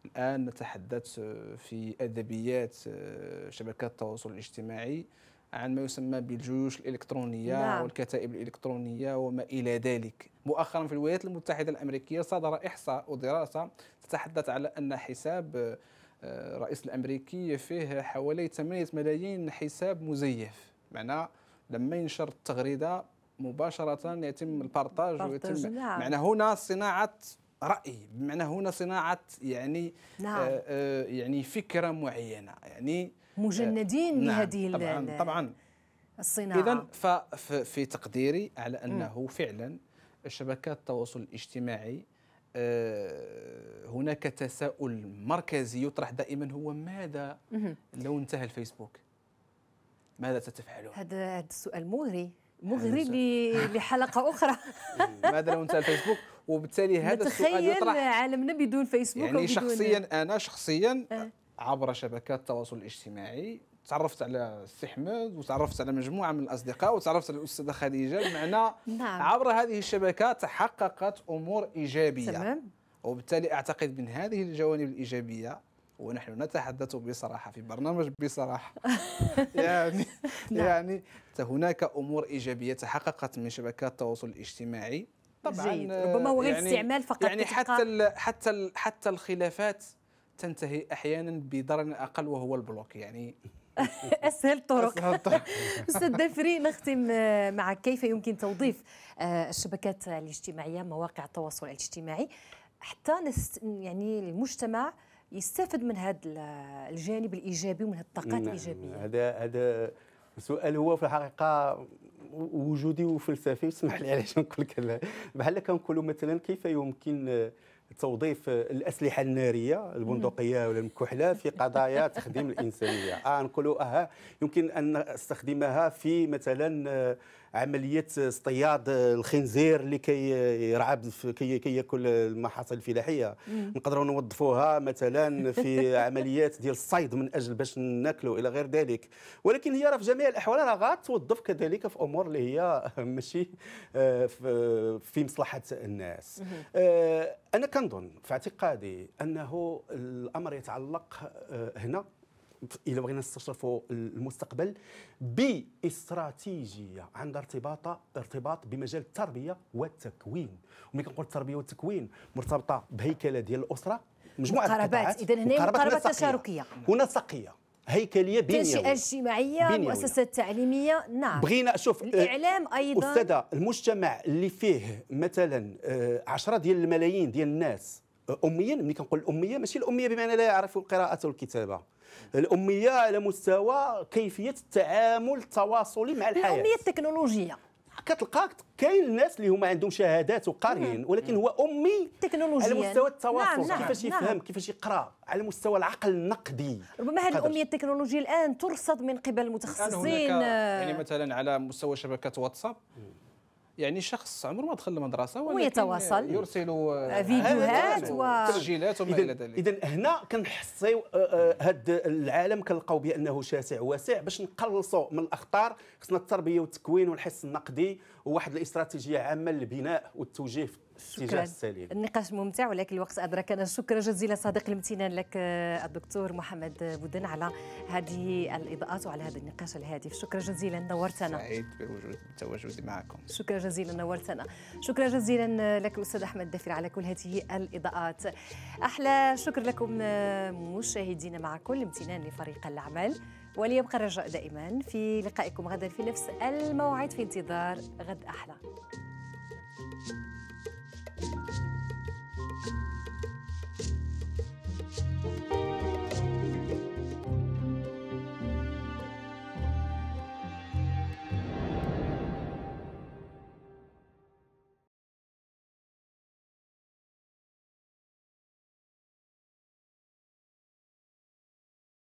الان نتحدث في ادبيات آه، شبكات التواصل الاجتماعي عن ما يسمى بالجيوش الإلكترونية نعم. والكتائب الإلكترونية وما إلى ذلك مؤخرا في الولايات المتحدة الأمريكية صدر إحصاء ودراسة تتحدث على أن حساب الرئيس الأمريكي فيه حوالي 8 ملايين حساب مزيف معناه لما ينشر التغريده مباشره يتم البارتاج ويتم نعم. معنى هنا صناعه راي بمعنى هنا صناعه يعني نعم. آه, آه، يعني فكره معينه يعني آه، مجندين نعم لهذه طبعا طبعا الصناعه اذا ففي تقديري على انه م. فعلا شبكات التواصل الاجتماعي آه، هناك تساؤل مركزي يطرح دائما هو ماذا لو انتهى الفيسبوك ماذا ستفعلون؟ هذا السؤال مغري مغري لحلقه اخرى إيه، ماذا لو انتهى الفيسبوك وبالتالي هذا السؤال يطرح عالمنا بدون فيسبوك يعني شخصيا انا شخصيا أه. عبر شبكات التواصل الاجتماعي تعرفت على السي حمد وتعرفت على مجموعه من الاصدقاء وتعرفت على الاستاذه خديجه بمعنى نعم. عبر هذه الشبكه تحققت امور ايجابيه تمام وبالتالي اعتقد من هذه الجوانب الايجابيه ونحن نتحدث بصراحة في برنامج بصراحة يعني نعم. يعني هناك أمور إيجابية تحققت من شبكات التواصل الاجتماعي طبعا جيد. ربما هو غير يعني استعمال فقط يعني حتى الـ حتى الـ حتى الخلافات تنتهي أحيانا بضرر أقل وهو البلوك يعني اسهل طرق استاذ دافري نختم معك كيف يمكن توظيف آه، الشبكات الاجتماعيه مواقع التواصل الاجتماعي حتى يعني المجتمع يستفد من هذا الجانب الايجابي ومن هذه الطاقات نعم، الايجابيه هذا هذا السؤال هو في الحقيقه وجودي وفلسفي اسمح لي علاش نقول لك بحال كنقولوا مثلا كيف يمكن توظيف الاسلحه الناريه البندقيه ولا المكحله في قضايا تخدم الانسانيه اه نقولوا اها يمكن ان استخدمها في مثلا عمليه اصطياد الخنزير اللي كي يرعب كي, ياكل المحاصيل الفلاحيه نقدروا نوظفوها مثلا في عمليات ديال الصيد من اجل باش ناكلوا الى غير ذلك ولكن هي راه في جميع الاحوال راه غتوظف كذلك في امور اللي هي ماشي آه، في مصلحه الناس آه، انا كنظن في اعتقادي انه الامر يتعلق آه، هنا الى بغينا نستشرفوا المستقبل باستراتيجيه عندها ارتباط ارتباط بمجال التربيه والتكوين وملي كنقول التربيه والتكوين مرتبطه بهيكله ديال الاسره مجموعه القرابات اذا هنا مقاربات تشاركيه هنا ساقيه هيكليه بينيه تنشئه اجتماعيه المؤسسات التعليميه نعم بغينا شوف آه، الاعلام ايضا استاذه المجتمع اللي فيه مثلا 10 آه، ديال الملايين ديال الناس اميا ملي كنقول الاميه ماشي الاميه بمعنى لا يعرف القراءه والكتابه الاميه على مستوى كيفيه التعامل التواصلي مع الحياه الاميه التكنولوجيه كتلقى كاين الناس اللي هما عندهم شهادات وقاريين نعم. ولكن هو امي تكنولوجيا على مستوى التواصل نعم نعم كيفاش يفهم نعم. كيفاش يقرا على مستوى العقل النقدي ربما هذه الاميه التكنولوجيه الان ترصد من قبل المتخصصين آه، يعني مثلا على مستوى شبكه واتساب يعني شخص عمره ما دخل المدرسه ويتواصل يرسل آه، آه، فيديوهات آه، وتسجيلات وما الى ذلك اذا هنا كنحسوا هذا العالم كنلقاو بانه شاسع واسع باش نقلصوا من الاخطار خصنا التربيه والتكوين والحس النقدي وواحد الاستراتيجيه عامه للبناء والتوجيه في شكرا النقاش ممتع ولكن الوقت أدركنا شكرا جزيلا صديق الامتنان لك آه، الدكتور محمد بودن على هذه الإضاءات وعلى هذا النقاش الهادف شكرا جزيلا نورتنا سعيد بتواجدي معكم شكرا جزيلا نورتنا شكرا جزيلا آه، لك الأستاذ أحمد دافر على كل هذه الإضاءات أحلى شكر لكم آه، مشاهدينا مع كل امتنان لفريق العمل وليبقى الرجاء دائما في لقائكم غدا في نفس الموعد في انتظار غد أحلى